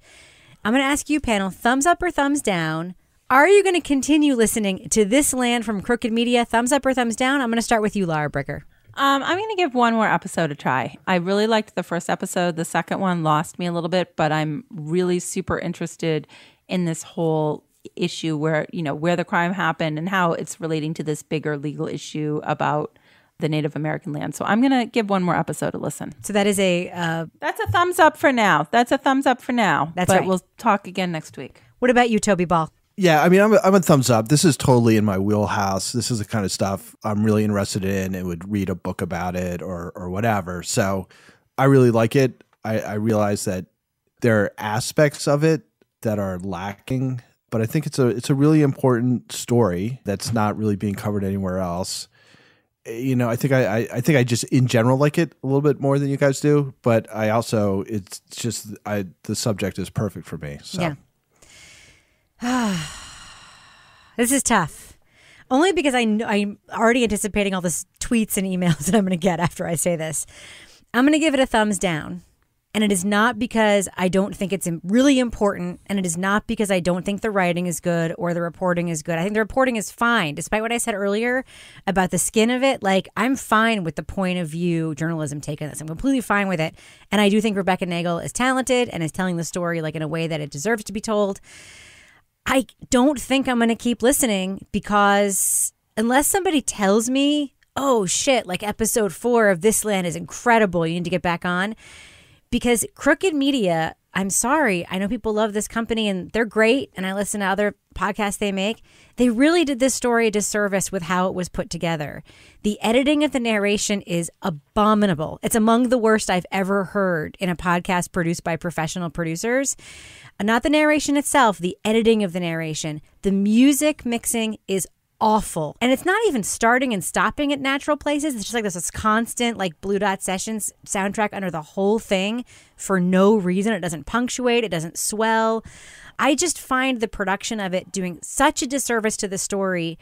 I'm going to ask you, panel, thumbs up or thumbs down. Are you going to continue listening to this land from Crooked Media? Thumbs up or thumbs down? I'm going to start with you, Laura Bricker. Um, I'm going to give one more episode a try. I really liked the first episode. The second one lost me a little bit, but I'm really super interested in this whole issue where, you know, where the crime happened and how it's relating to this bigger legal issue about the Native American land. So I'm going to give one more episode a listen. So that is a uh, That's a thumbs up for now. That's a thumbs up for now. That's but right. we'll talk again next week. What about you, Toby Ball? yeah, I mean, I'm a, I'm a thumbs up. This is totally in my wheelhouse. This is the kind of stuff I'm really interested in and would read a book about it or or whatever. So I really like it. I, I realize that there are aspects of it that are lacking, but I think it's a it's a really important story that's not really being covered anywhere else. You know, I think I, I, I think I just in general like it a little bit more than you guys do, but I also it's just I the subject is perfect for me. So. Yeah. this is tough. Only because I know, I'm already anticipating all the tweets and emails that I'm going to get after I say this. I'm going to give it a thumbs down. And it is not because I don't think it's really important. And it is not because I don't think the writing is good or the reporting is good. I think the reporting is fine, despite what I said earlier about the skin of it. Like, I'm fine with the point of view journalism taking this. I'm completely fine with it. And I do think Rebecca Nagel is talented and is telling the story, like, in a way that it deserves to be told. I don't think I'm going to keep listening because unless somebody tells me, oh shit, like episode four of This Land is incredible, you need to get back on. Because crooked media I'm sorry. I know people love this company and they're great. And I listen to other podcasts they make. They really did this story a disservice with how it was put together. The editing of the narration is abominable. It's among the worst I've ever heard in a podcast produced by professional producers. Not the narration itself, the editing of the narration. The music mixing is awful. And it's not even starting and stopping at natural places. It's just like this, this constant, like Blue Dot Sessions soundtrack under the whole thing for no reason. It doesn't punctuate, it doesn't swell. I just find the production of it doing such a disservice to the story.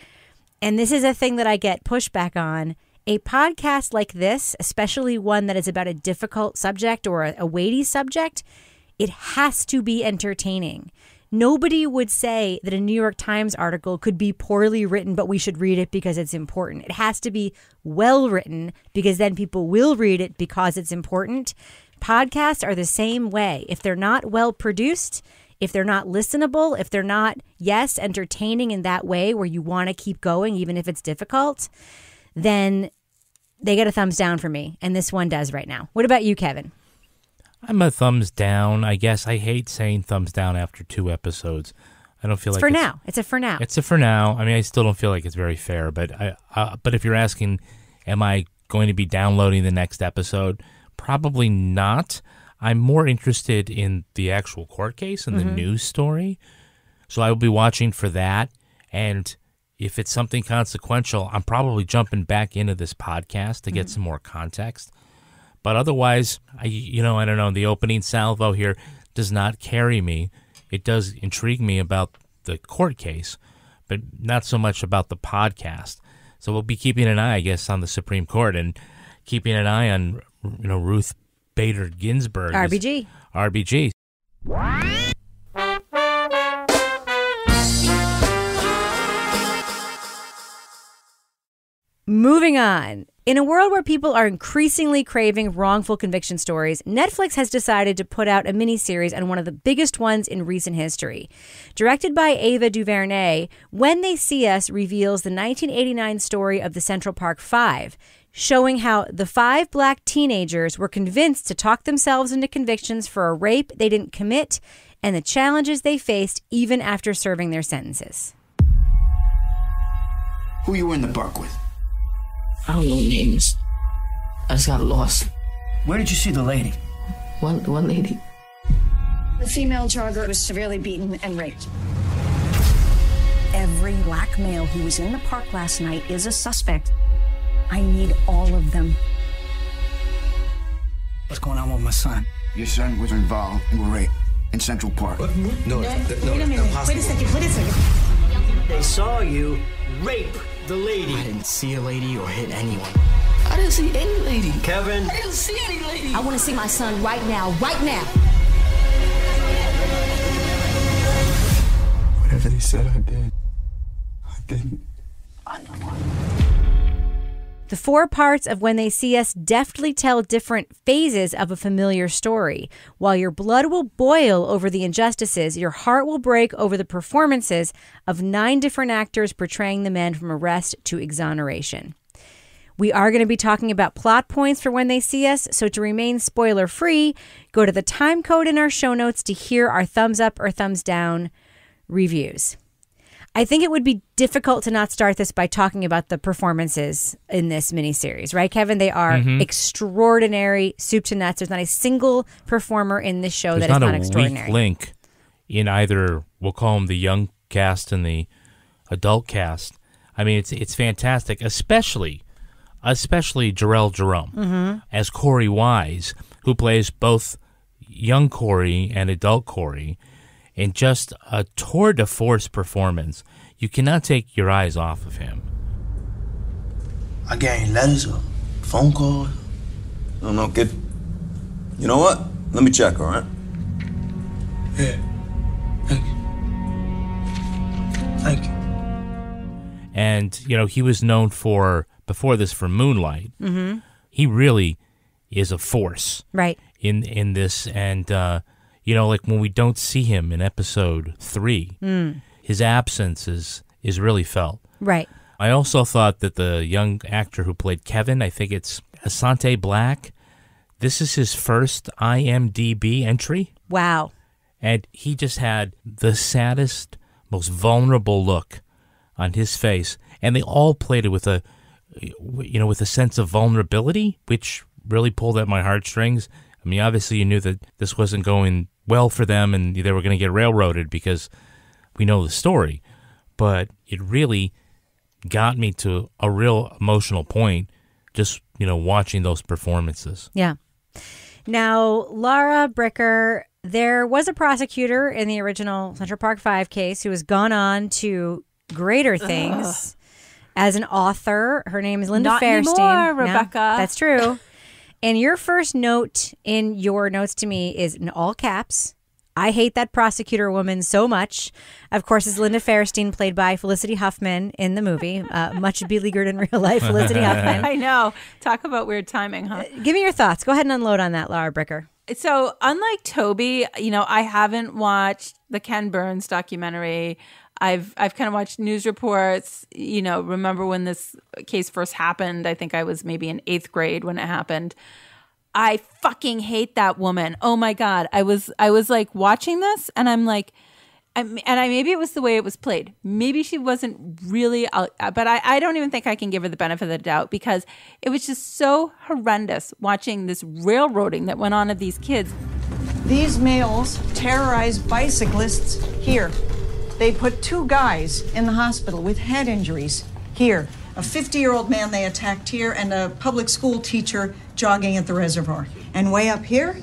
And this is a thing that I get pushback on. A podcast like this, especially one that is about a difficult subject or a, a weighty subject, it has to be entertaining. Nobody would say that a New York Times article could be poorly written, but we should read it because it's important. It has to be well written because then people will read it because it's important. Podcasts are the same way. If they're not well produced, if they're not listenable, if they're not, yes, entertaining in that way where you want to keep going, even if it's difficult, then they get a thumbs down for me. And this one does right now. What about you, Kevin? I'm a thumbs down. I guess I hate saying thumbs down after two episodes. I don't feel it's like for it's, now. It's a for now. It's a for now. I mean, I still don't feel like it's very fair. But I, uh, but if you're asking, am I going to be downloading the next episode? Probably not. I'm more interested in the actual court case and mm-hmm. the news story. So I will be watching for that. And if it's something consequential, I'm probably jumping back into this podcast to get mm-hmm. some more context. But otherwise, I you know I don't know. The opening salvo here does not carry me. It does intrigue me about the court case, but not so much about the podcast. So we'll be keeping an eye, I guess, on the Supreme Court and keeping an eye on you know Ruth Bader Ginsburg, RBG, RBG. Moving on. In a world where people are increasingly craving wrongful conviction stories, Netflix has decided to put out a miniseries on one of the biggest ones in recent history. Directed by Ava DuVernay, When They See Us reveals the 1989 story of the Central Park Five, showing how the five black teenagers were convinced to talk themselves into convictions for a rape they didn't commit and the challenges they faced even after serving their sentences. Who you were in the park with? I don't know names. I just got lost. Where did you see the lady? One, one lady. The female jogger was severely beaten and raped. Every black male who was in the park last night is a suspect. I need all of them. What's going on with my son? Your son was involved in rape in Central Park. What? No, no, no, Wait a second. Wait a second. They saw you rape the lady. I didn't see a lady or hit anyone. I didn't see any lady. Kevin. I didn't see any lady. I want to see my son right now, right now. Whatever they said I did, I didn't. I'm the the four parts of When They See Us deftly tell different phases of a familiar story. While your blood will boil over the injustices, your heart will break over the performances of nine different actors portraying the men from arrest to exoneration. We are going to be talking about plot points for when they see us, so to remain spoiler free, go to the time code in our show notes to hear our thumbs up or thumbs down reviews. I think it would be difficult to not start this by talking about the performances in this miniseries, right, Kevin? They are mm-hmm. extraordinary, soup to nuts. There's not a single performer in this show There's that not is not a extraordinary. Weak link in either we'll call them the young cast and the adult cast. I mean, it's it's fantastic, especially especially Jarrell Jerome mm-hmm. as Corey Wise, who plays both young Corey and adult Corey and just a tour de force performance. You cannot take your eyes off of him. I gained letters or phone calls. I don't kid. You know what? Let me check, all right? Yeah. Thank you. Thank you. And, you know, he was known for, before this, for Moonlight. Mm-hmm. He really is a force. Right. In, in this, and, uh, you know, like when we don't see him in episode three, mm. his absence is is really felt. Right. I also thought that the young actor who played Kevin, I think it's Asante Black, this is his first IMDb entry. Wow. And he just had the saddest, most vulnerable look on his face. And they all played it with a, you know, with a sense of vulnerability, which really pulled at my heartstrings. I mean, obviously, you knew that this wasn't going well for them and they were going to get railroaded because we know the story. But it really got me to a real emotional point just, you know, watching those performances. Yeah. Now, Laura Bricker, there was a prosecutor in the original Central Park 5 case who has gone on to greater things. Ugh as an author. Her name is Linda Not Fairstein. Anymore, Rebecca. No, that's true. And your first note in your notes to me is in all caps. I hate that prosecutor woman so much. Of course, is Linda Fairstein, played by Felicity Huffman in the movie, uh, much beleaguered in real life. Felicity Huffman. I know. Talk about weird timing, huh? Uh, give me your thoughts. Go ahead and unload on that, Laura Bricker. So, unlike Toby, you know, I haven't watched the Ken Burns documentary I've I've kind of watched news reports. You know, remember when this case first happened? I think I was maybe in eighth grade when it happened. I fucking hate that woman. Oh my god, I was I was like watching this, and I'm like, I, and I maybe it was the way it was played. Maybe she wasn't really, uh, uh, but I I don't even think I can give her the benefit of the doubt because it was just so horrendous watching this railroading that went on of these kids. These males terrorize bicyclists here they put two guys in the hospital with head injuries here. A 50 year old man they attacked here, and a public school teacher jogging at the reservoir. And way up here,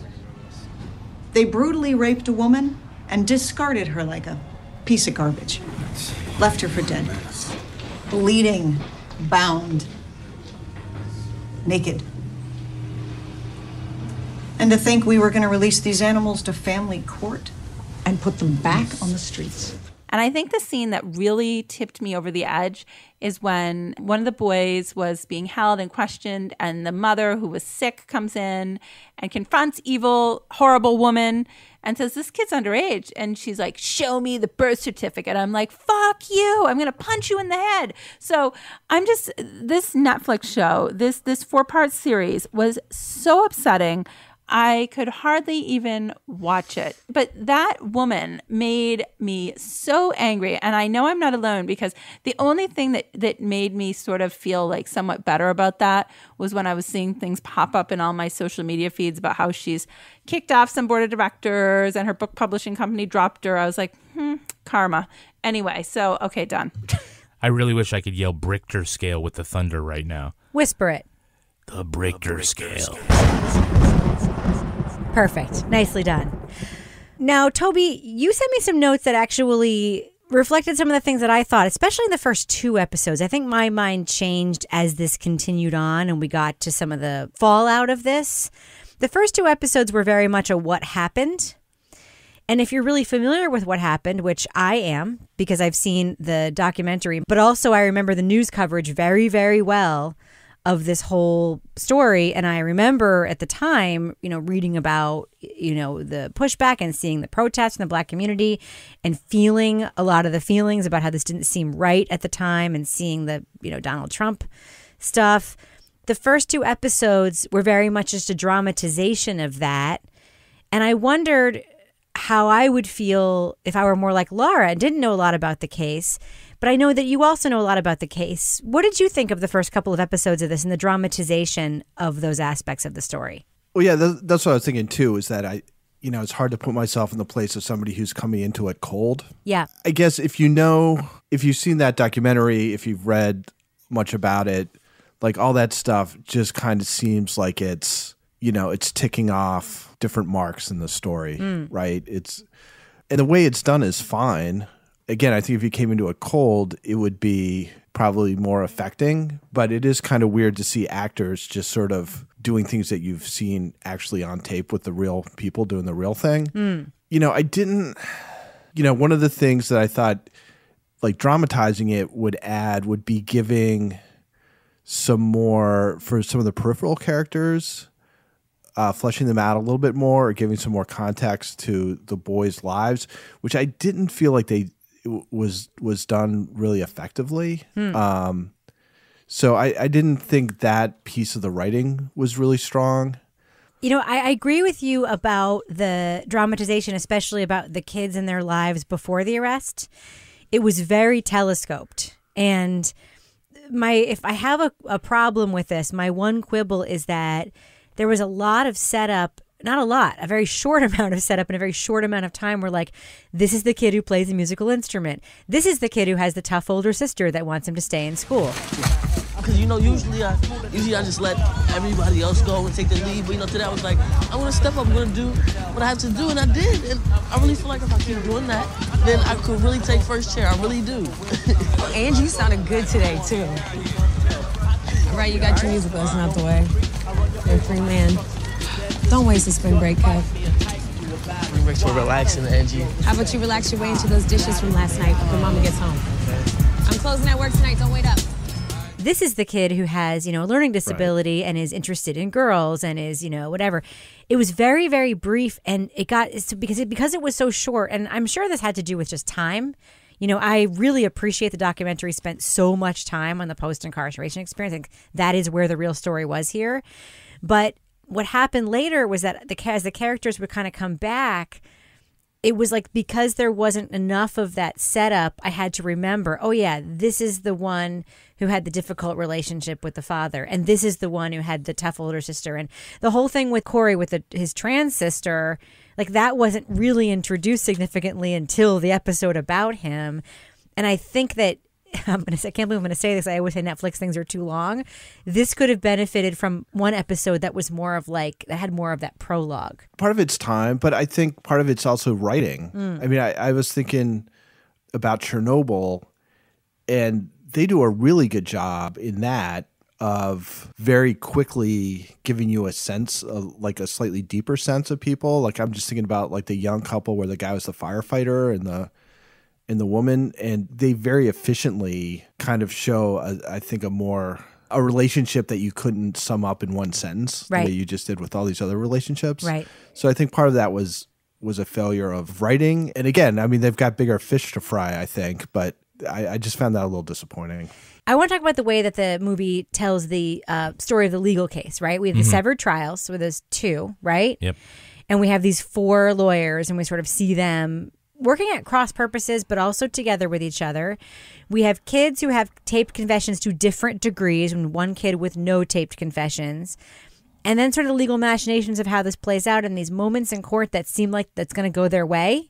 they brutally raped a woman and discarded her like a piece of garbage. Left her for dead. Bleeding, bound, naked. And to think we were going to release these animals to family court and put them back on the streets. And I think the scene that really tipped me over the edge is when one of the boys was being held and questioned, and the mother, who was sick, comes in and confronts evil, horrible woman and says, This kid's underage. And she's like, Show me the birth certificate. I'm like, Fuck you. I'm going to punch you in the head. So I'm just, this Netflix show, this, this four part series was so upsetting. I could hardly even watch it. But that woman made me so angry. And I know I'm not alone because the only thing that, that made me sort of feel like somewhat better about that was when I was seeing things pop up in all my social media feeds about how she's kicked off some board of directors and her book publishing company dropped her. I was like, hmm, karma. Anyway, so okay, done. I really wish I could yell Brichter scale with the thunder right now. Whisper it. The Brichter, the Brichter scale. scale. Perfect. Nicely done. Now, Toby, you sent me some notes that actually reflected some of the things that I thought, especially in the first two episodes. I think my mind changed as this continued on and we got to some of the fallout of this. The first two episodes were very much a what happened. And if you're really familiar with what happened, which I am because I've seen the documentary, but also I remember the news coverage very, very well of this whole story and i remember at the time you know reading about you know the pushback and seeing the protests in the black community and feeling a lot of the feelings about how this didn't seem right at the time and seeing the you know donald trump stuff the first two episodes were very much just a dramatization of that and i wondered how i would feel if i were more like laura and didn't know a lot about the case but I know that you also know a lot about the case. What did you think of the first couple of episodes of this and the dramatization of those aspects of the story? Well, yeah, that's what I was thinking too. Is that I, you know, it's hard to put myself in the place of somebody who's coming into it cold. Yeah. I guess if you know, if you've seen that documentary, if you've read much about it, like all that stuff just kind of seems like it's, you know, it's ticking off different marks in the story, mm. right? It's, and the way it's done is fine again, I think if you came into a cold, it would be probably more affecting, but it is kind of weird to see actors just sort of doing things that you've seen actually on tape with the real people doing the real thing. Mm. You know, I didn't, you know, one of the things that I thought like dramatizing it would add would be giving some more for some of the peripheral characters. Uh, fleshing them out a little bit more or giving some more context to the boys' lives, which I didn't feel like they was was done really effectively. Hmm. Um, so I, I didn't think that piece of the writing was really strong. You know, I, I, agree with you about the dramatization, especially about the kids and their lives before the arrest. It was very telescoped. And my if I have a, a problem with this, my one quibble is that there was a lot of setup not a lot, a very short amount of setup in a very short amount of time. We're like, this is the kid who plays a musical instrument. This is the kid who has the tough older sister that wants him to stay in school. Because you know, usually I usually I just let everybody else go and take the lead. But you know, today I was like, I want to step up. I'm going to do what I have to do, and I did. And I really feel like if I keep doing that, then I could really take first chair. I really do. Angie sounded good today too. All right, you got your music lesson out the way. You're a free man. Don't waste a spring break, Kev. Spring breaks in relaxing, Angie. How about you relax your way into those dishes from last night before Mama gets home? I'm closing at work tonight. Don't wait up this is the kid who has you know a learning disability right. and is interested in girls and is you know whatever it was very very brief and it got because it because it was so short and i'm sure this had to do with just time you know i really appreciate the documentary spent so much time on the post incarceration experience that is where the real story was here but what happened later was that the as the characters would kind of come back, it was like because there wasn't enough of that setup, I had to remember, oh yeah, this is the one who had the difficult relationship with the father, and this is the one who had the tough older sister, and the whole thing with Corey with the, his trans sister, like that wasn't really introduced significantly until the episode about him, and I think that I'm gonna say, I can't believe I'm gonna say this. I always say Netflix things are too long. This could have benefited from one episode that was more of like that had more of that prologue. Part of it's time, but I think part of it's also writing. Mm. I mean, I, I was thinking about Chernobyl, and they do a really good job in that of very quickly giving you a sense of like a slightly deeper sense of people. Like I'm just thinking about like the young couple where the guy was the firefighter and the and the woman, and they very efficiently kind of show, a, uh, I think, a more a relationship that you couldn't sum up in one sentence right. the way you just did with all these other relationships. Right. So I think part of that was was a failure of writing. And again, I mean, they've got bigger fish to fry, I think, but I, I just found that a little disappointing. I want to talk about the way that the movie tells the uh, story of the legal case, right? We have the mm-hmm. severed trials, so there's two, right? Yep. And we have these four lawyers, and we sort of see them working at cross purposes, but also together with each other. We have kids who have taped confessions to different degrees, and one kid with no taped confessions. And then sort of the legal machinations of how this plays out and these moments in court that seem like that's going to go their way.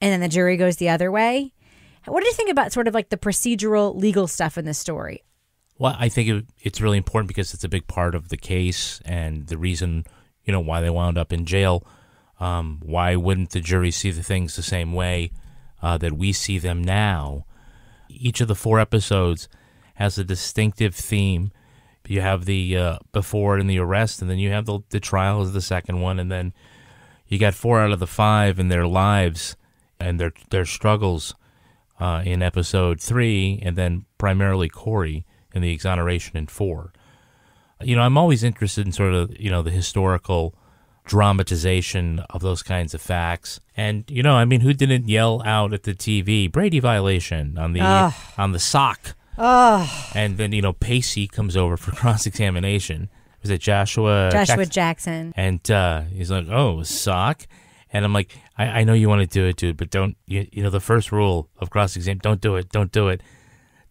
And then the jury goes the other way. What do you think about sort of like the procedural legal stuff in this story? Well, I think it, it's really important because it's a big part of the case and the reason, you know, why they wound up in jail um, why wouldn't the jury see the things the same way uh, that we see them now? Each of the four episodes has a distinctive theme. You have the uh, before and the arrest, and then you have the, the trial is the second one, and then you got four out of the five in their lives and their their struggles uh, in episode three, and then primarily Corey in the exoneration in four. You know, I'm always interested in sort of you know the historical dramatization of those kinds of facts. And you know, I mean, who didn't yell out at the TV Brady violation on the uh, on the sock? Uh, and then you know, Pacey comes over for cross examination. Was it Joshua? Joshua Jackson. Jackson. And uh, he's like, "Oh, sock." And I'm like, I, I know you want to do it, dude, but don't, you, you know, the first rule of cross exam, don't do it, don't do it.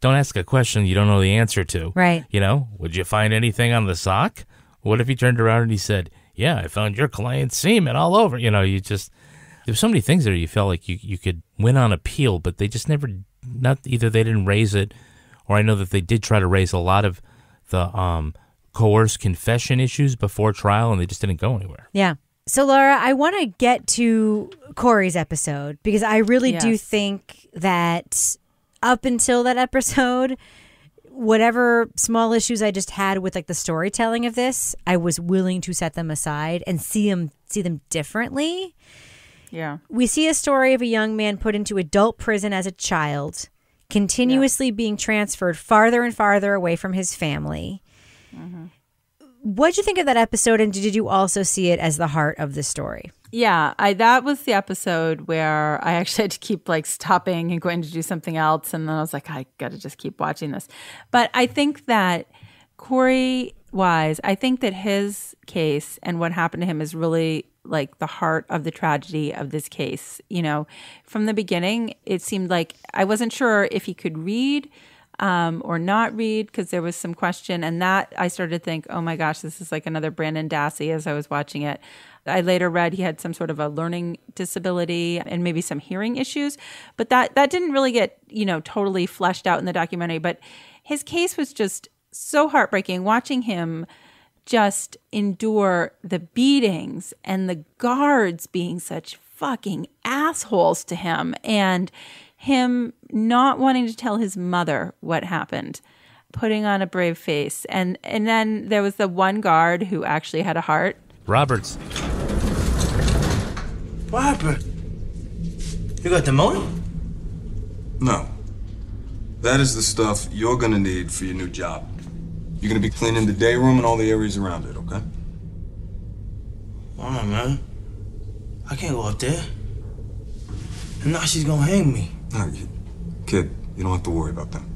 Don't ask a question you don't know the answer to. Right. You know, would you find anything on the sock? What if he turned around and he said, yeah, I found your client's semen all over. You know, you just there's so many things there you felt like you, you could win on appeal, but they just never not either they didn't raise it or I know that they did try to raise a lot of the um coerced confession issues before trial and they just didn't go anywhere. Yeah. So Laura, I want to get to Corey's episode because I really yes. do think that up until that episode, whatever small issues I just had with like the storytelling of this, I was willing to set them aside and see them see them differently. Yeah. We see a story of a young man put into adult prison as a child, continuously yeah. being transferred farther and farther away from his family. Mm-hmm. What did you think of that episode? And did you also see it as the heart of the story? Yeah, I that was the episode where I actually had to keep like stopping and going to do something else, and then I was like, I got to just keep watching this. But I think that Corey Wise, I think that his case and what happened to him is really like the heart of the tragedy of this case. You know, from the beginning, it seemed like I wasn't sure if he could read um, or not read because there was some question. And that I started to think, oh my gosh, this is like another Brandon Dassey as I was watching it. I later read he had some sort of a learning disability and maybe some hearing issues, but that that didn't really get you know totally fleshed out in the documentary. But his case was just so heartbreaking. Watching him just endure the beatings and the guards being such fucking assholes to him and him not wanting to tell his mother what happened putting on a brave face and and then there was the one guard who actually had a heart roberts what happened you got pneumonia no that is the stuff you're gonna need for your new job you're gonna be cleaning the day room and all the areas around it okay all right man i can't go up there and now she's gonna hang me no, you, kid, you don't have to worry about them.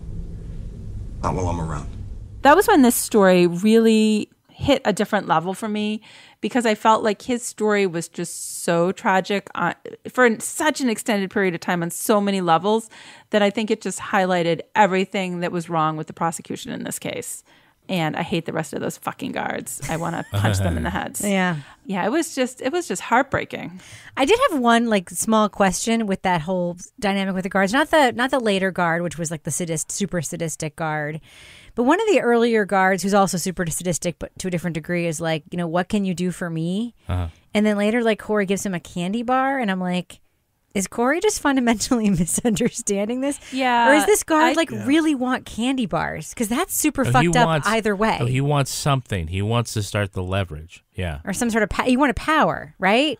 Not while I'm around. That was when this story really hit a different level for me because I felt like his story was just so tragic on, uh, for such an extended period of time on so many levels that I think it just highlighted everything that was wrong with the prosecution in this case and I hate the rest of those fucking guards. I want to punch them in the heads. Yeah. Yeah, it was just it was just heartbreaking. I did have one like small question with that whole dynamic with the guards. Not the not the later guard, which was like the sadist super sadistic guard. But one of the earlier guards who's also super sadistic but to a different degree is like, you know, what can you do for me? Uh-huh. And then later like Corey gives him a candy bar and I'm like is Corey just fundamentally misunderstanding this? Yeah. Or is this guard I, like yeah. really want candy bars? Because that's super oh, fucked up either way. Oh, he wants something. He wants to start the leverage. Yeah. Or some sort of you want a power, right?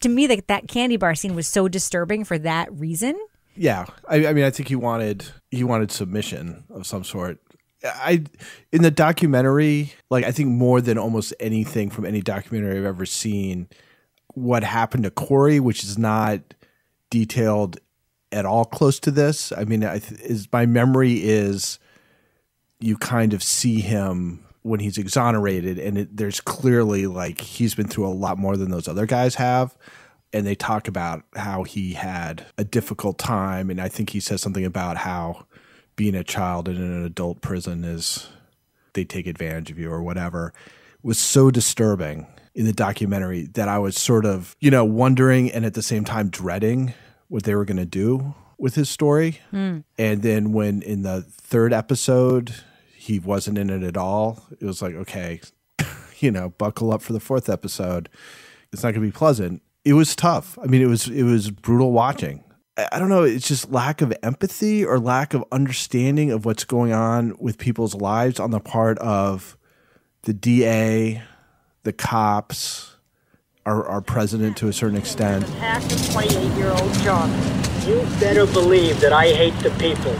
To me, like that candy bar scene was so disturbing for that reason. Yeah, I, I mean, I think he wanted he wanted submission of some sort. I in the documentary, like I think more than almost anything from any documentary I've ever seen, what happened to Corey, which is not detailed at all close to this. I mean, I th- is my memory is you kind of see him when he's exonerated, and it, there's clearly like he's been through a lot more than those other guys have. And they talk about how he had a difficult time, and I think he says something about how being a child in an adult prison is they take advantage of you or whatever was so disturbing in the documentary that I was sort of, you know, wondering and at the same time dreading what they were going to do with his story. Mm. And then when in the third episode, he wasn't in it at all, it was like, okay, you know, buckle up for the fourth episode. It's not going to be pleasant. It was tough. I mean, it was it was brutal watching. I don't know, it's just lack of empathy or lack of understanding of what's going on with people's lives on the part of the DA, the cops, our, our president to a certain extent. Half a 28 year old John, you better believe that I hate the people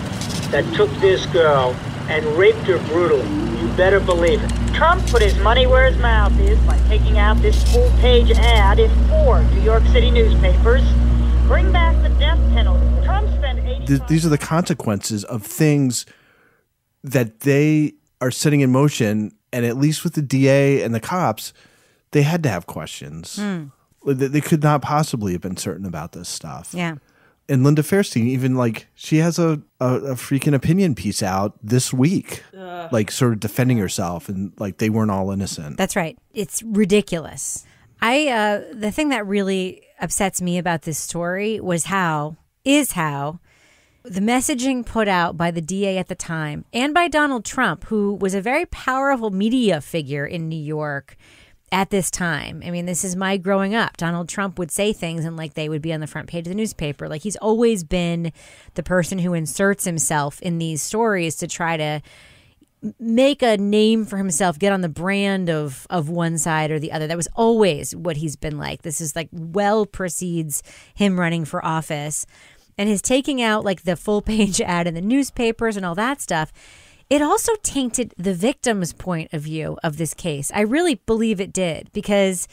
that took this girl and raped her brutally. You better believe it. Trump put his money where his mouth is by taking out this full page ad in four New York City newspapers. Bring back the death penalty. Trump spent 80. 85- These are the consequences of things that they are setting in motion. And at least with the DA and the cops, they had to have questions. Mm. They, they could not possibly have been certain about this stuff. Yeah. And Linda Fairstein, even like she has a, a, a freaking opinion piece out this week, like sort of defending herself and like they weren't all innocent. That's right. It's ridiculous. I uh, the thing that really upsets me about this story was how is how the messaging put out by the DA at the time and by Donald Trump, who was a very powerful media figure in New York at this time. I mean, this is my growing up. Donald Trump would say things and like they would be on the front page of the newspaper. Like he's always been the person who inserts himself in these stories to try to make a name for himself, get on the brand of of one side or the other. That was always what he's been like. This is like well precedes him running for office and his taking out like the full page ad in the newspapers and all that stuff it also tainted the victim's point of view of this case. I really believe it did because,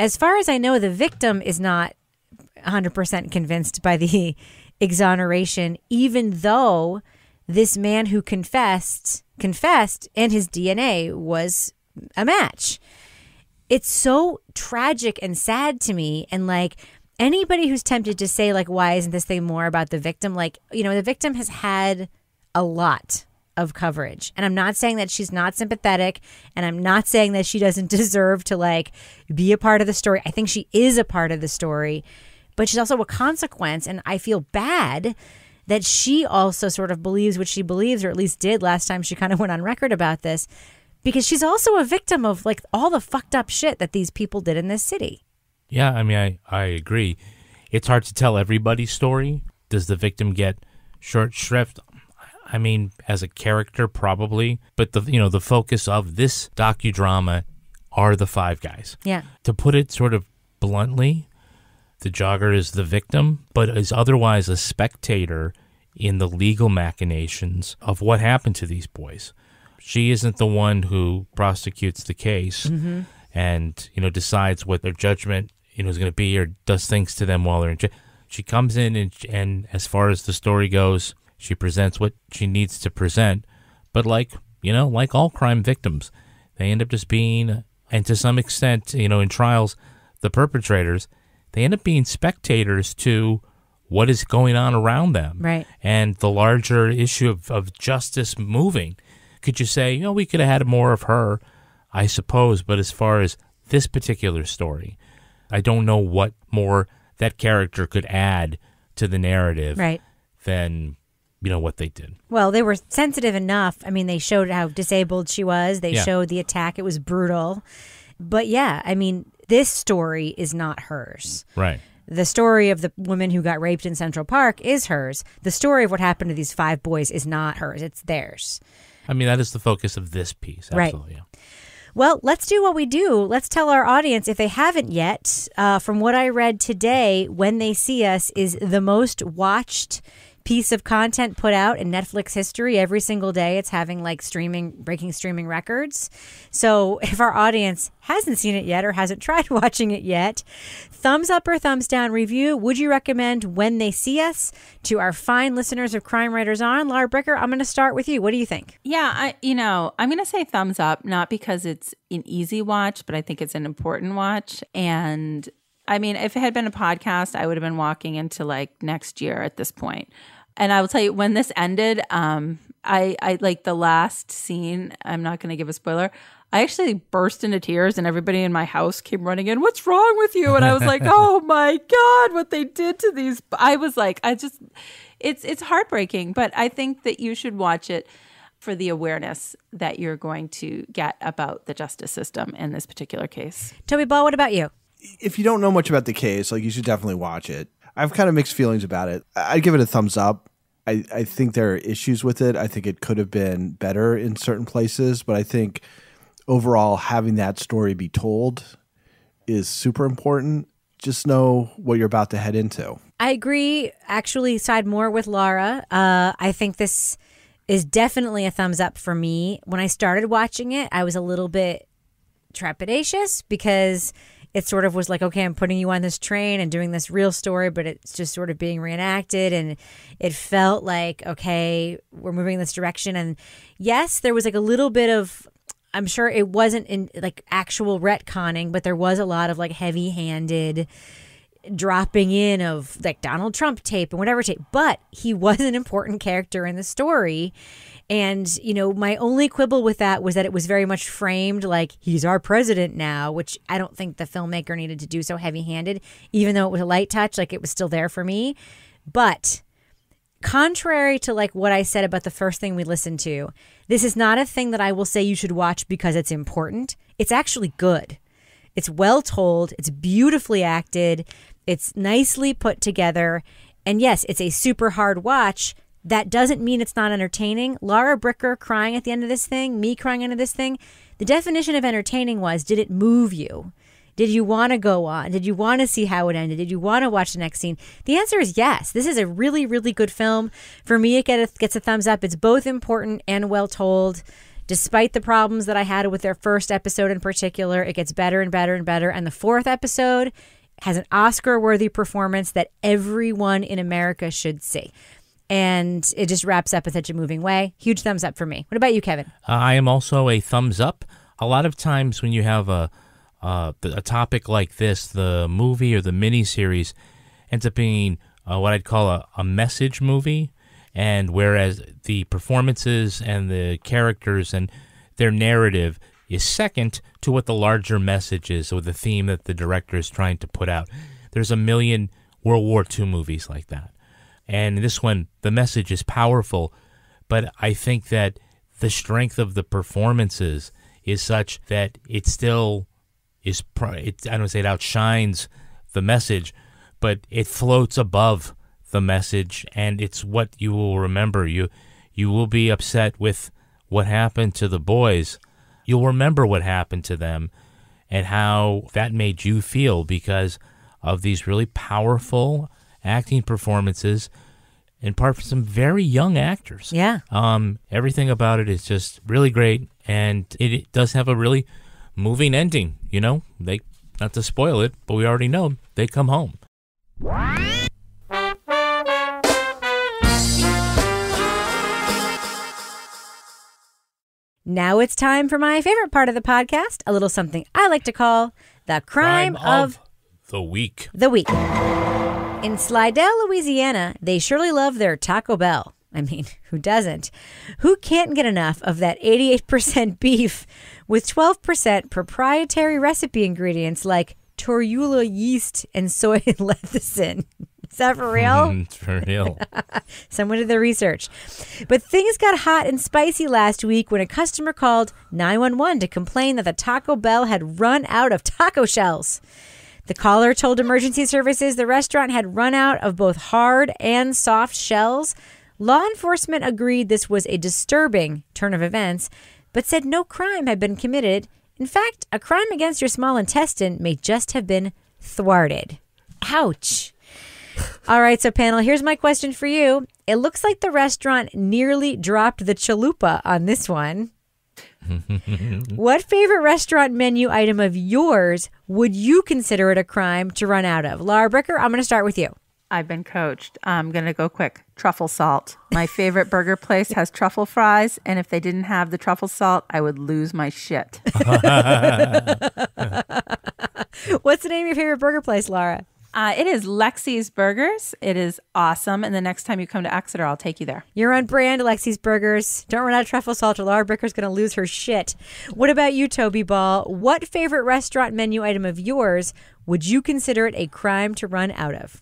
as far as I know, the victim is not 100% convinced by the exoneration, even though this man who confessed confessed and his DNA was a match. It's so tragic and sad to me and like anybody who's tempted to say like why isn't this thing more about the victim like you know the victim has had a lot of coverage. And I'm not saying that she's not sympathetic and I'm not saying that she doesn't deserve to like be a part of the story. I think she is a part of the story, but she's also a consequence and I feel bad that she also sort of believes what she believes or at least did last time she kind of went on record about this because she's also a victim of like all the fucked up shit that these people did in this city. Yeah, I mean I I agree. It's hard to tell everybody's story. Does the victim get short shrift I mean, as a character, probably, but the you know the focus of this docudrama are the five guys. Yeah. To put it sort of bluntly, the jogger is the victim, but is otherwise a spectator in the legal machinations of what happened to these boys. She isn't the one who prosecutes the case mm-hmm. and you know decides what their judgment you know is going to be or does things to them while they're in jail. She comes in and, and as far as the story goes, she presents what she needs to present, but like, you know, like all crime victims, they end up just being, and to some extent, you know, in trials, the perpetrators, they end up being spectators to what is going on around them. Right. And the larger issue of, of justice moving. Could you say, you know, we could have had more of her, I suppose, but as far as this particular story, I don't know what more that character could add to the narrative right. than you know what they did. Well, they were sensitive enough. I mean, they showed how disabled she was. They yeah. showed the attack. It was brutal. But yeah, I mean, this story is not hers. Right. The story of the woman who got raped in Central Park is hers. The story of what happened to these five boys is not hers. It's theirs. I mean, that is the focus of this piece. Absolutely. Right. Yeah. Well, let's do what we do. Let's tell our audience, if they haven't yet, uh, from what I read today, When They See Us is the most watched piece of content put out in Netflix history every single day. It's having like streaming, breaking streaming records. So if our audience hasn't seen it yet or hasn't tried watching it yet, thumbs up or thumbs down review. Would you recommend when they see us to our fine listeners of Crime Writers On? Laura Bricker, I'm going to start with you. What do you think? Yeah, I, you know, I'm going to say thumbs up, not because it's an easy watch, but I think it's an important watch. And I mean, if it had been a podcast, I would have been walking into like next year at this point. And I will tell you when this ended, um, I, I like the last scene. I'm not going to give a spoiler. I actually burst into tears, and everybody in my house came running in. What's wrong with you? And I was like, Oh my god, what they did to these! I was like, I just, it's it's heartbreaking. But I think that you should watch it for the awareness that you're going to get about the justice system in this particular case. Toby Ball, what about you? If you don't know much about the case, like you should definitely watch it. I have kind of mixed feelings about it. I'd give it a thumbs up. I, I think there are issues with it. I think it could have been better in certain places, but I think overall having that story be told is super important. Just know what you're about to head into. I agree. Actually, side more with Laura. Uh, I think this is definitely a thumbs up for me. When I started watching it, I was a little bit trepidatious because it sort of was like, okay, I'm putting you on this train and doing this real story, but it's just sort of being reenacted. And it felt like, okay, we're moving in this direction. And yes, there was like a little bit of, I'm sure it wasn't in like actual retconning, but there was a lot of like heavy handed dropping in of like Donald Trump tape and whatever tape, but he was an important character in the story. And, you know, my only quibble with that was that it was very much framed like he's our president now, which I don't think the filmmaker needed to do so heavy handed, even though it was a light touch, like it was still there for me. But contrary to like what I said about the first thing we listened to, this is not a thing that I will say you should watch because it's important. It's actually good. It's well told, it's beautifully acted, it's nicely put together. And yes, it's a super hard watch, that doesn't mean it's not entertaining. Laura Bricker crying at the end of this thing, me crying into this thing. The definition of entertaining was did it move you? Did you want to go on? Did you want to see how it ended? Did you want to watch the next scene? The answer is yes. This is a really, really good film. For me, it get a, gets a thumbs up. It's both important and well told. Despite the problems that I had with their first episode in particular, it gets better and better and better. And the fourth episode has an Oscar worthy performance that everyone in America should see and it just wraps up in such a moving way. Huge thumbs up for me. What about you, Kevin? Uh, I am also a thumbs up. A lot of times when you have a uh, a topic like this, the movie or the miniseries ends up being uh, what I'd call a, a message movie, and whereas the performances and the characters and their narrative is second to what the larger message is or the theme that the director is trying to put out. There's a million World War II movies like that. And this one, the message is powerful, but I think that the strength of the performances is such that it still is, it, I don't say it outshines the message, but it floats above the message and it's what you will remember. You, you will be upset with what happened to the boys. You'll remember what happened to them and how that made you feel because of these really powerful acting performances, in part from some very young actors. Yeah. Um, everything about it is just really great, and it, it does have a really moving ending. You know, they not to spoil it, but we already know they come home. Now it's time for my favorite part of the podcast, a little something I like to call the crime, crime of, of, the week. The week. In Slidell, Louisiana, they surely love their Taco Bell. I mean, who doesn't? Who can't get enough of that 88% beef with 12% proprietary recipe ingredients like torula yeast and soy lecithin? Is that for real? Mm, for real. Someone did the research. But things got hot and spicy last week when a customer called 911 to complain that the Taco Bell had run out of taco shells. The caller told emergency services the restaurant had run out of both hard and soft shells. Law enforcement agreed this was a disturbing turn of events, but said no crime had been committed. In fact, a crime against your small intestine may just have been thwarted. Ouch. All right, so panel, here's my question for you. It looks like the restaurant nearly dropped the chalupa on this one what favorite restaurant menu item of yours would you consider it a crime to run out of? Laura Bricker, I'm going to start with you. I've been coached. I'm going to go quick. Truffle salt. My favorite burger place has truffle fries, and if they didn't have the truffle salt, I would lose my shit. What's the name of your favorite burger place, Laura? Uh, it is Lexi's Burgers. It is awesome. And the next time you come to Exeter, I'll take you there. You're on brand, Lexi's Burgers. Don't run out of truffle salt or Laura Bricker's going to lose her shit. What about you, Toby Ball? What favorite restaurant menu item of yours would you consider it a crime to run out of?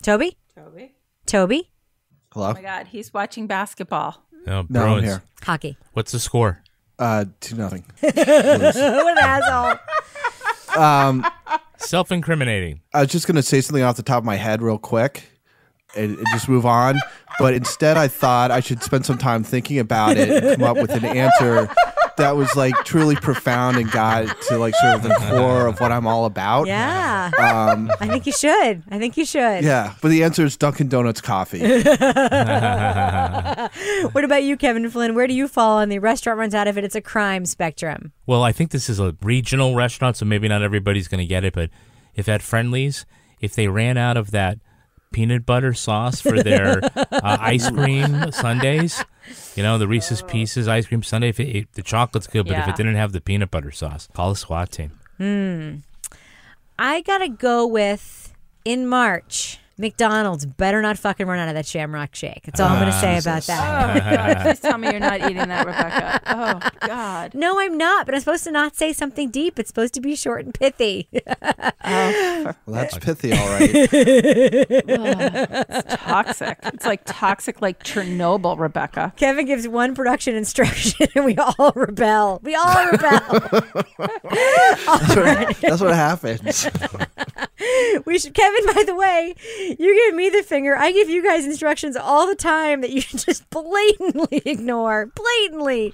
Toby? Toby? Toby? Hello? Oh my God, he's watching basketball. Oh, no, I'm here. Hockey. What's the score? Uh, two nothing. what an asshole. um, Self incriminating. I was just going to say something off the top of my head real quick and, and just move on. But instead, I thought I should spend some time thinking about it and come up with an answer that was like truly profound and got to like sort of the core of what I'm all about. Yeah. Um, I think you should. I think you should. Yeah. But the answer is Dunkin' Donuts coffee. what about you, Kevin Flynn? Where do you fall on the restaurant runs out of it? It's a crime spectrum. Well, I think this is a regional restaurant, so maybe not everybody's going to get it, but if at Friendlies, if they ran out of that – peanut butter sauce for their uh, ice cream sundays. You know, the Reese's oh. Pieces ice cream sundae. If it, it, the chocolate's good, but yeah. if it didn't have the peanut butter sauce, call the SWAT team. Mm. I gotta go with in March. McDonald's better not fucking run out of that Shamrock Shake. That's all I'm going to ah, say about that. Oh, Please tell me you're not eating that, Rebecca. Oh, God. No, I'm not, but I'm supposed to not say something deep. It's supposed to be short and pithy. Oh, well, that's pithy, all right. it's toxic. It's like toxic, like Chernobyl, Rebecca. Kevin gives one production instruction and we all rebel. We all rebel. all that's, right. what, that's what happens. we should, Kevin, by the way, you give me the finger. I give you guys instructions all the time that you just blatantly ignore. Blatantly.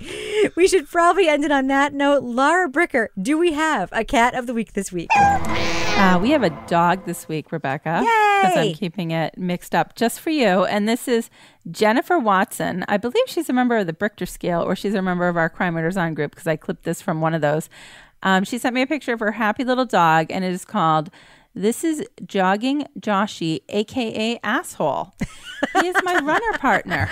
We should probably end it on that note. Laura Bricker, do we have a cat of the week this week? Uh, we have a dog this week, Rebecca. Because I'm keeping it mixed up just for you. And this is Jennifer Watson. I believe she's a member of the Brichter scale or she's a member of our Crime Writers On group because I clipped this from one of those. Um, she sent me a picture of her happy little dog, and it is called this is Jogging Joshy, aka Asshole. He is my runner partner.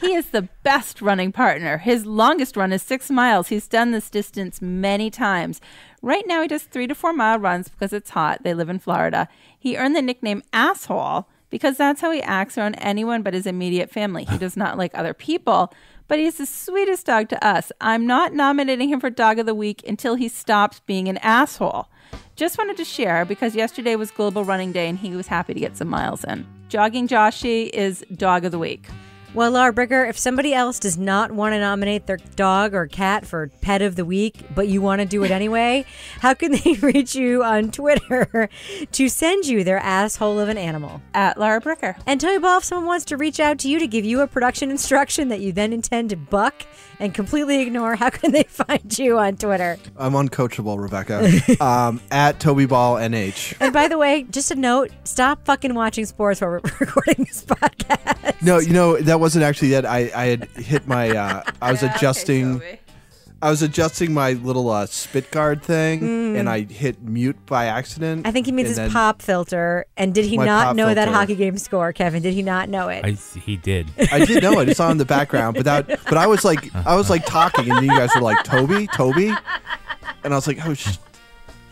He is the best running partner. His longest run is six miles. He's done this distance many times. Right now, he does three to four mile runs because it's hot. They live in Florida. He earned the nickname Asshole because that's how he acts around anyone but his immediate family. He does not like other people, but he's the sweetest dog to us. I'm not nominating him for Dog of the Week until he stops being an asshole. Just wanted to share because yesterday was Global Running Day and he was happy to get some miles in. Jogging Joshi is Dog of the Week. Well, Bricker, if somebody else does not want to nominate their dog or cat for Pet of the Week, but you want to do it anyway, how can they reach you on Twitter to send you their asshole of an animal? At Laura Bricker. And Tony Ball, if someone wants to reach out to you to give you a production instruction that you then intend to buck and completely ignore, how can they find you on Twitter? I'm uncoachable, Rebecca. um, at Toby Ball NH. And by the way, just a note stop fucking watching sports while we're recording this podcast. No, you know, that wasn't actually that. I, I had hit my. Uh, I was yeah, adjusting. Okay, I was adjusting my little uh, spit guard thing, mm. and I hit mute by accident. I think he means his pop filter. And did he not know filter. that hockey game score, Kevin? Did he not know it? I, he did. I did know it. It's on the background, but that. But I was like, I was like talking, and you guys were like, Toby, Toby, and I was like, oh. Sh-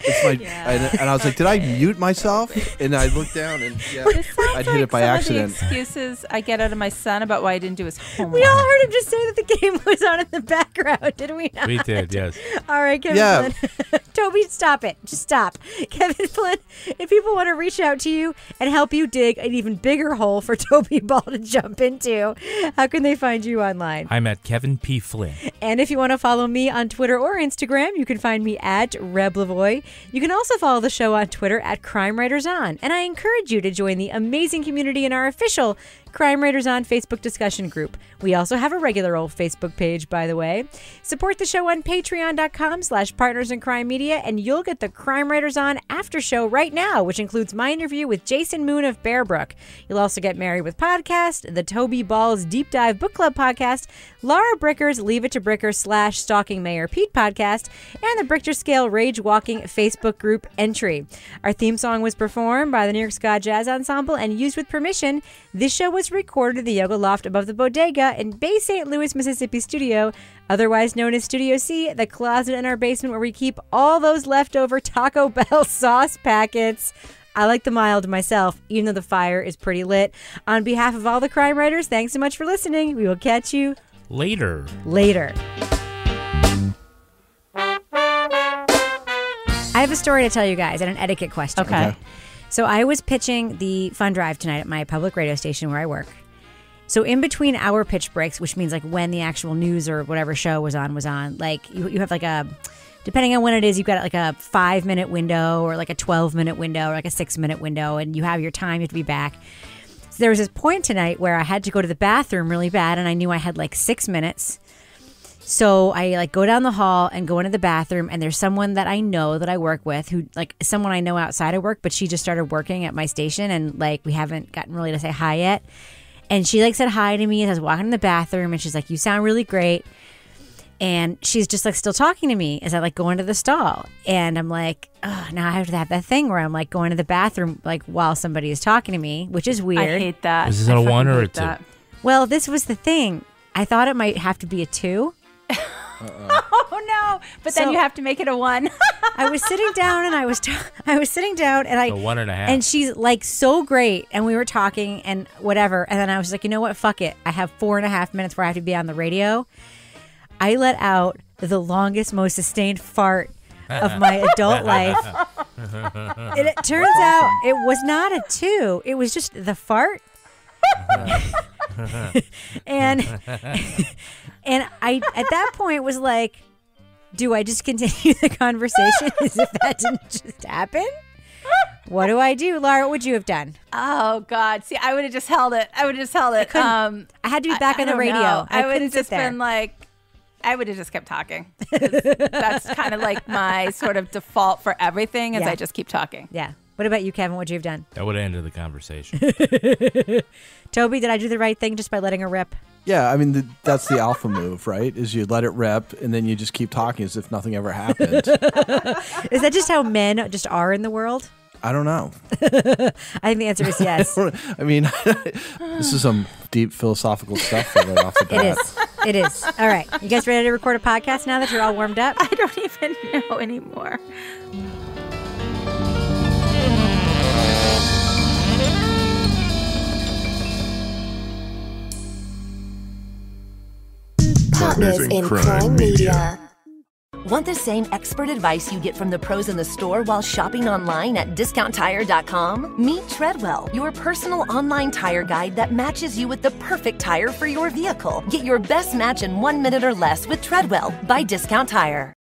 it's my, yeah. I, and I was like, did I mute myself? And I looked down and yeah, I did like it by accident. excuses I get out of my son about why I didn't do his homework. We all heard him just say that the game was on in the background, did we not? We did, yes. All right, Kevin. Yeah. Flynn. Toby, stop it. Just stop. Kevin Flynn, if people want to reach out to you and help you dig an even bigger hole for Toby Ball to jump into, how can they find you online? I'm at Kevin P. Flynn. And if you want to follow me on Twitter or Instagram, you can find me at Reblevoy. You can also follow the show on Twitter at Crime Writers On, and I encourage you to join the amazing community in our official Crime Writers on Facebook discussion group. We also have a regular old Facebook page, by the way. Support the show on patreon.com slash partners in crime media, and you'll get the Crime Writers on after show right now, which includes my interview with Jason Moon of Bearbrook. You'll also get Married with Podcast, the Toby Balls Deep Dive Book Club podcast, Laura Bricker's Leave It to Bricker slash Stalking Mayor Pete podcast, and the Brichter Scale Rage Walking Facebook group entry. Our theme song was performed by the New York Ska Jazz Ensemble and used with permission. This show was recorded at the Yoga Loft above the bodega in Bay St. Louis, Mississippi studio, otherwise known as Studio C, the closet in our basement where we keep all those leftover Taco Bell sauce packets. I like the mild myself, even though the fire is pretty lit. On behalf of all the crime writers, thanks so much for listening. We will catch you later. Later. I have a story to tell you guys and an etiquette question. okay. okay. So I was pitching the fund drive tonight at my public radio station where I work. So in between our pitch breaks, which means like when the actual news or whatever show was on was on, like you, you have like a depending on when it is, you've got like a five minute window or like a twelve minute window or like a six minute window, and you have your time. You have to be back. So there was this point tonight where I had to go to the bathroom really bad, and I knew I had like six minutes. So I like go down the hall and go into the bathroom, and there's someone that I know that I work with who, like, someone I know outside of work, but she just started working at my station, and like, we haven't gotten really to say hi yet. And she like said hi to me as I was walking in the bathroom, and she's like, "You sound really great." And she's just like still talking to me as I like go into the stall, and I'm like, oh, now I have to have that thing where I'm like going to the bathroom like while somebody is talking to me, which is weird. I hate that. Is this a one or a two? That. Well, this was the thing. I thought it might have to be a two uh-uh. oh no! But then you have to make it a one. I was sitting down and I was I was sitting down and I A one and a half. And she's like so great, and we were talking and whatever. And then I was like, you know what? Fuck it. I have four and a half minutes where I have to be on the radio. I let out the longest, most sustained fart of my adult life. and it turns out it was not a two. It was just the fart and and I at that point was like, do I just continue the conversation as if that didn't just happen? What do I do, Laura? What would you have done? Oh God! See, I would have just held it. I would have just held it. I, um, I had to be back I, on the radio. Know. I, I would have just been like, I would have just kept talking. That's kind of like my sort of default for everything is yeah. I just keep talking. Yeah. What about you, Kevin? What would you've done? That would have ended the conversation. Toby, did I do the right thing just by letting her rip? Yeah, I mean the, that's the alpha move, right? Is you let it rip and then you just keep talking as if nothing ever happened. is that just how men just are in the world? I don't know. I think the answer is yes. I, I mean, this is some deep philosophical stuff right off the bat. It is. It is. All right. You guys ready to record a podcast now that you're all warmed up? I don't even know anymore. Partners in Crime Media. Want the same expert advice you get from the pros in the store while shopping online at discounttire.com? Meet Treadwell, your personal online tire guide that matches you with the perfect tire for your vehicle. Get your best match in one minute or less with Treadwell by Discount Tire.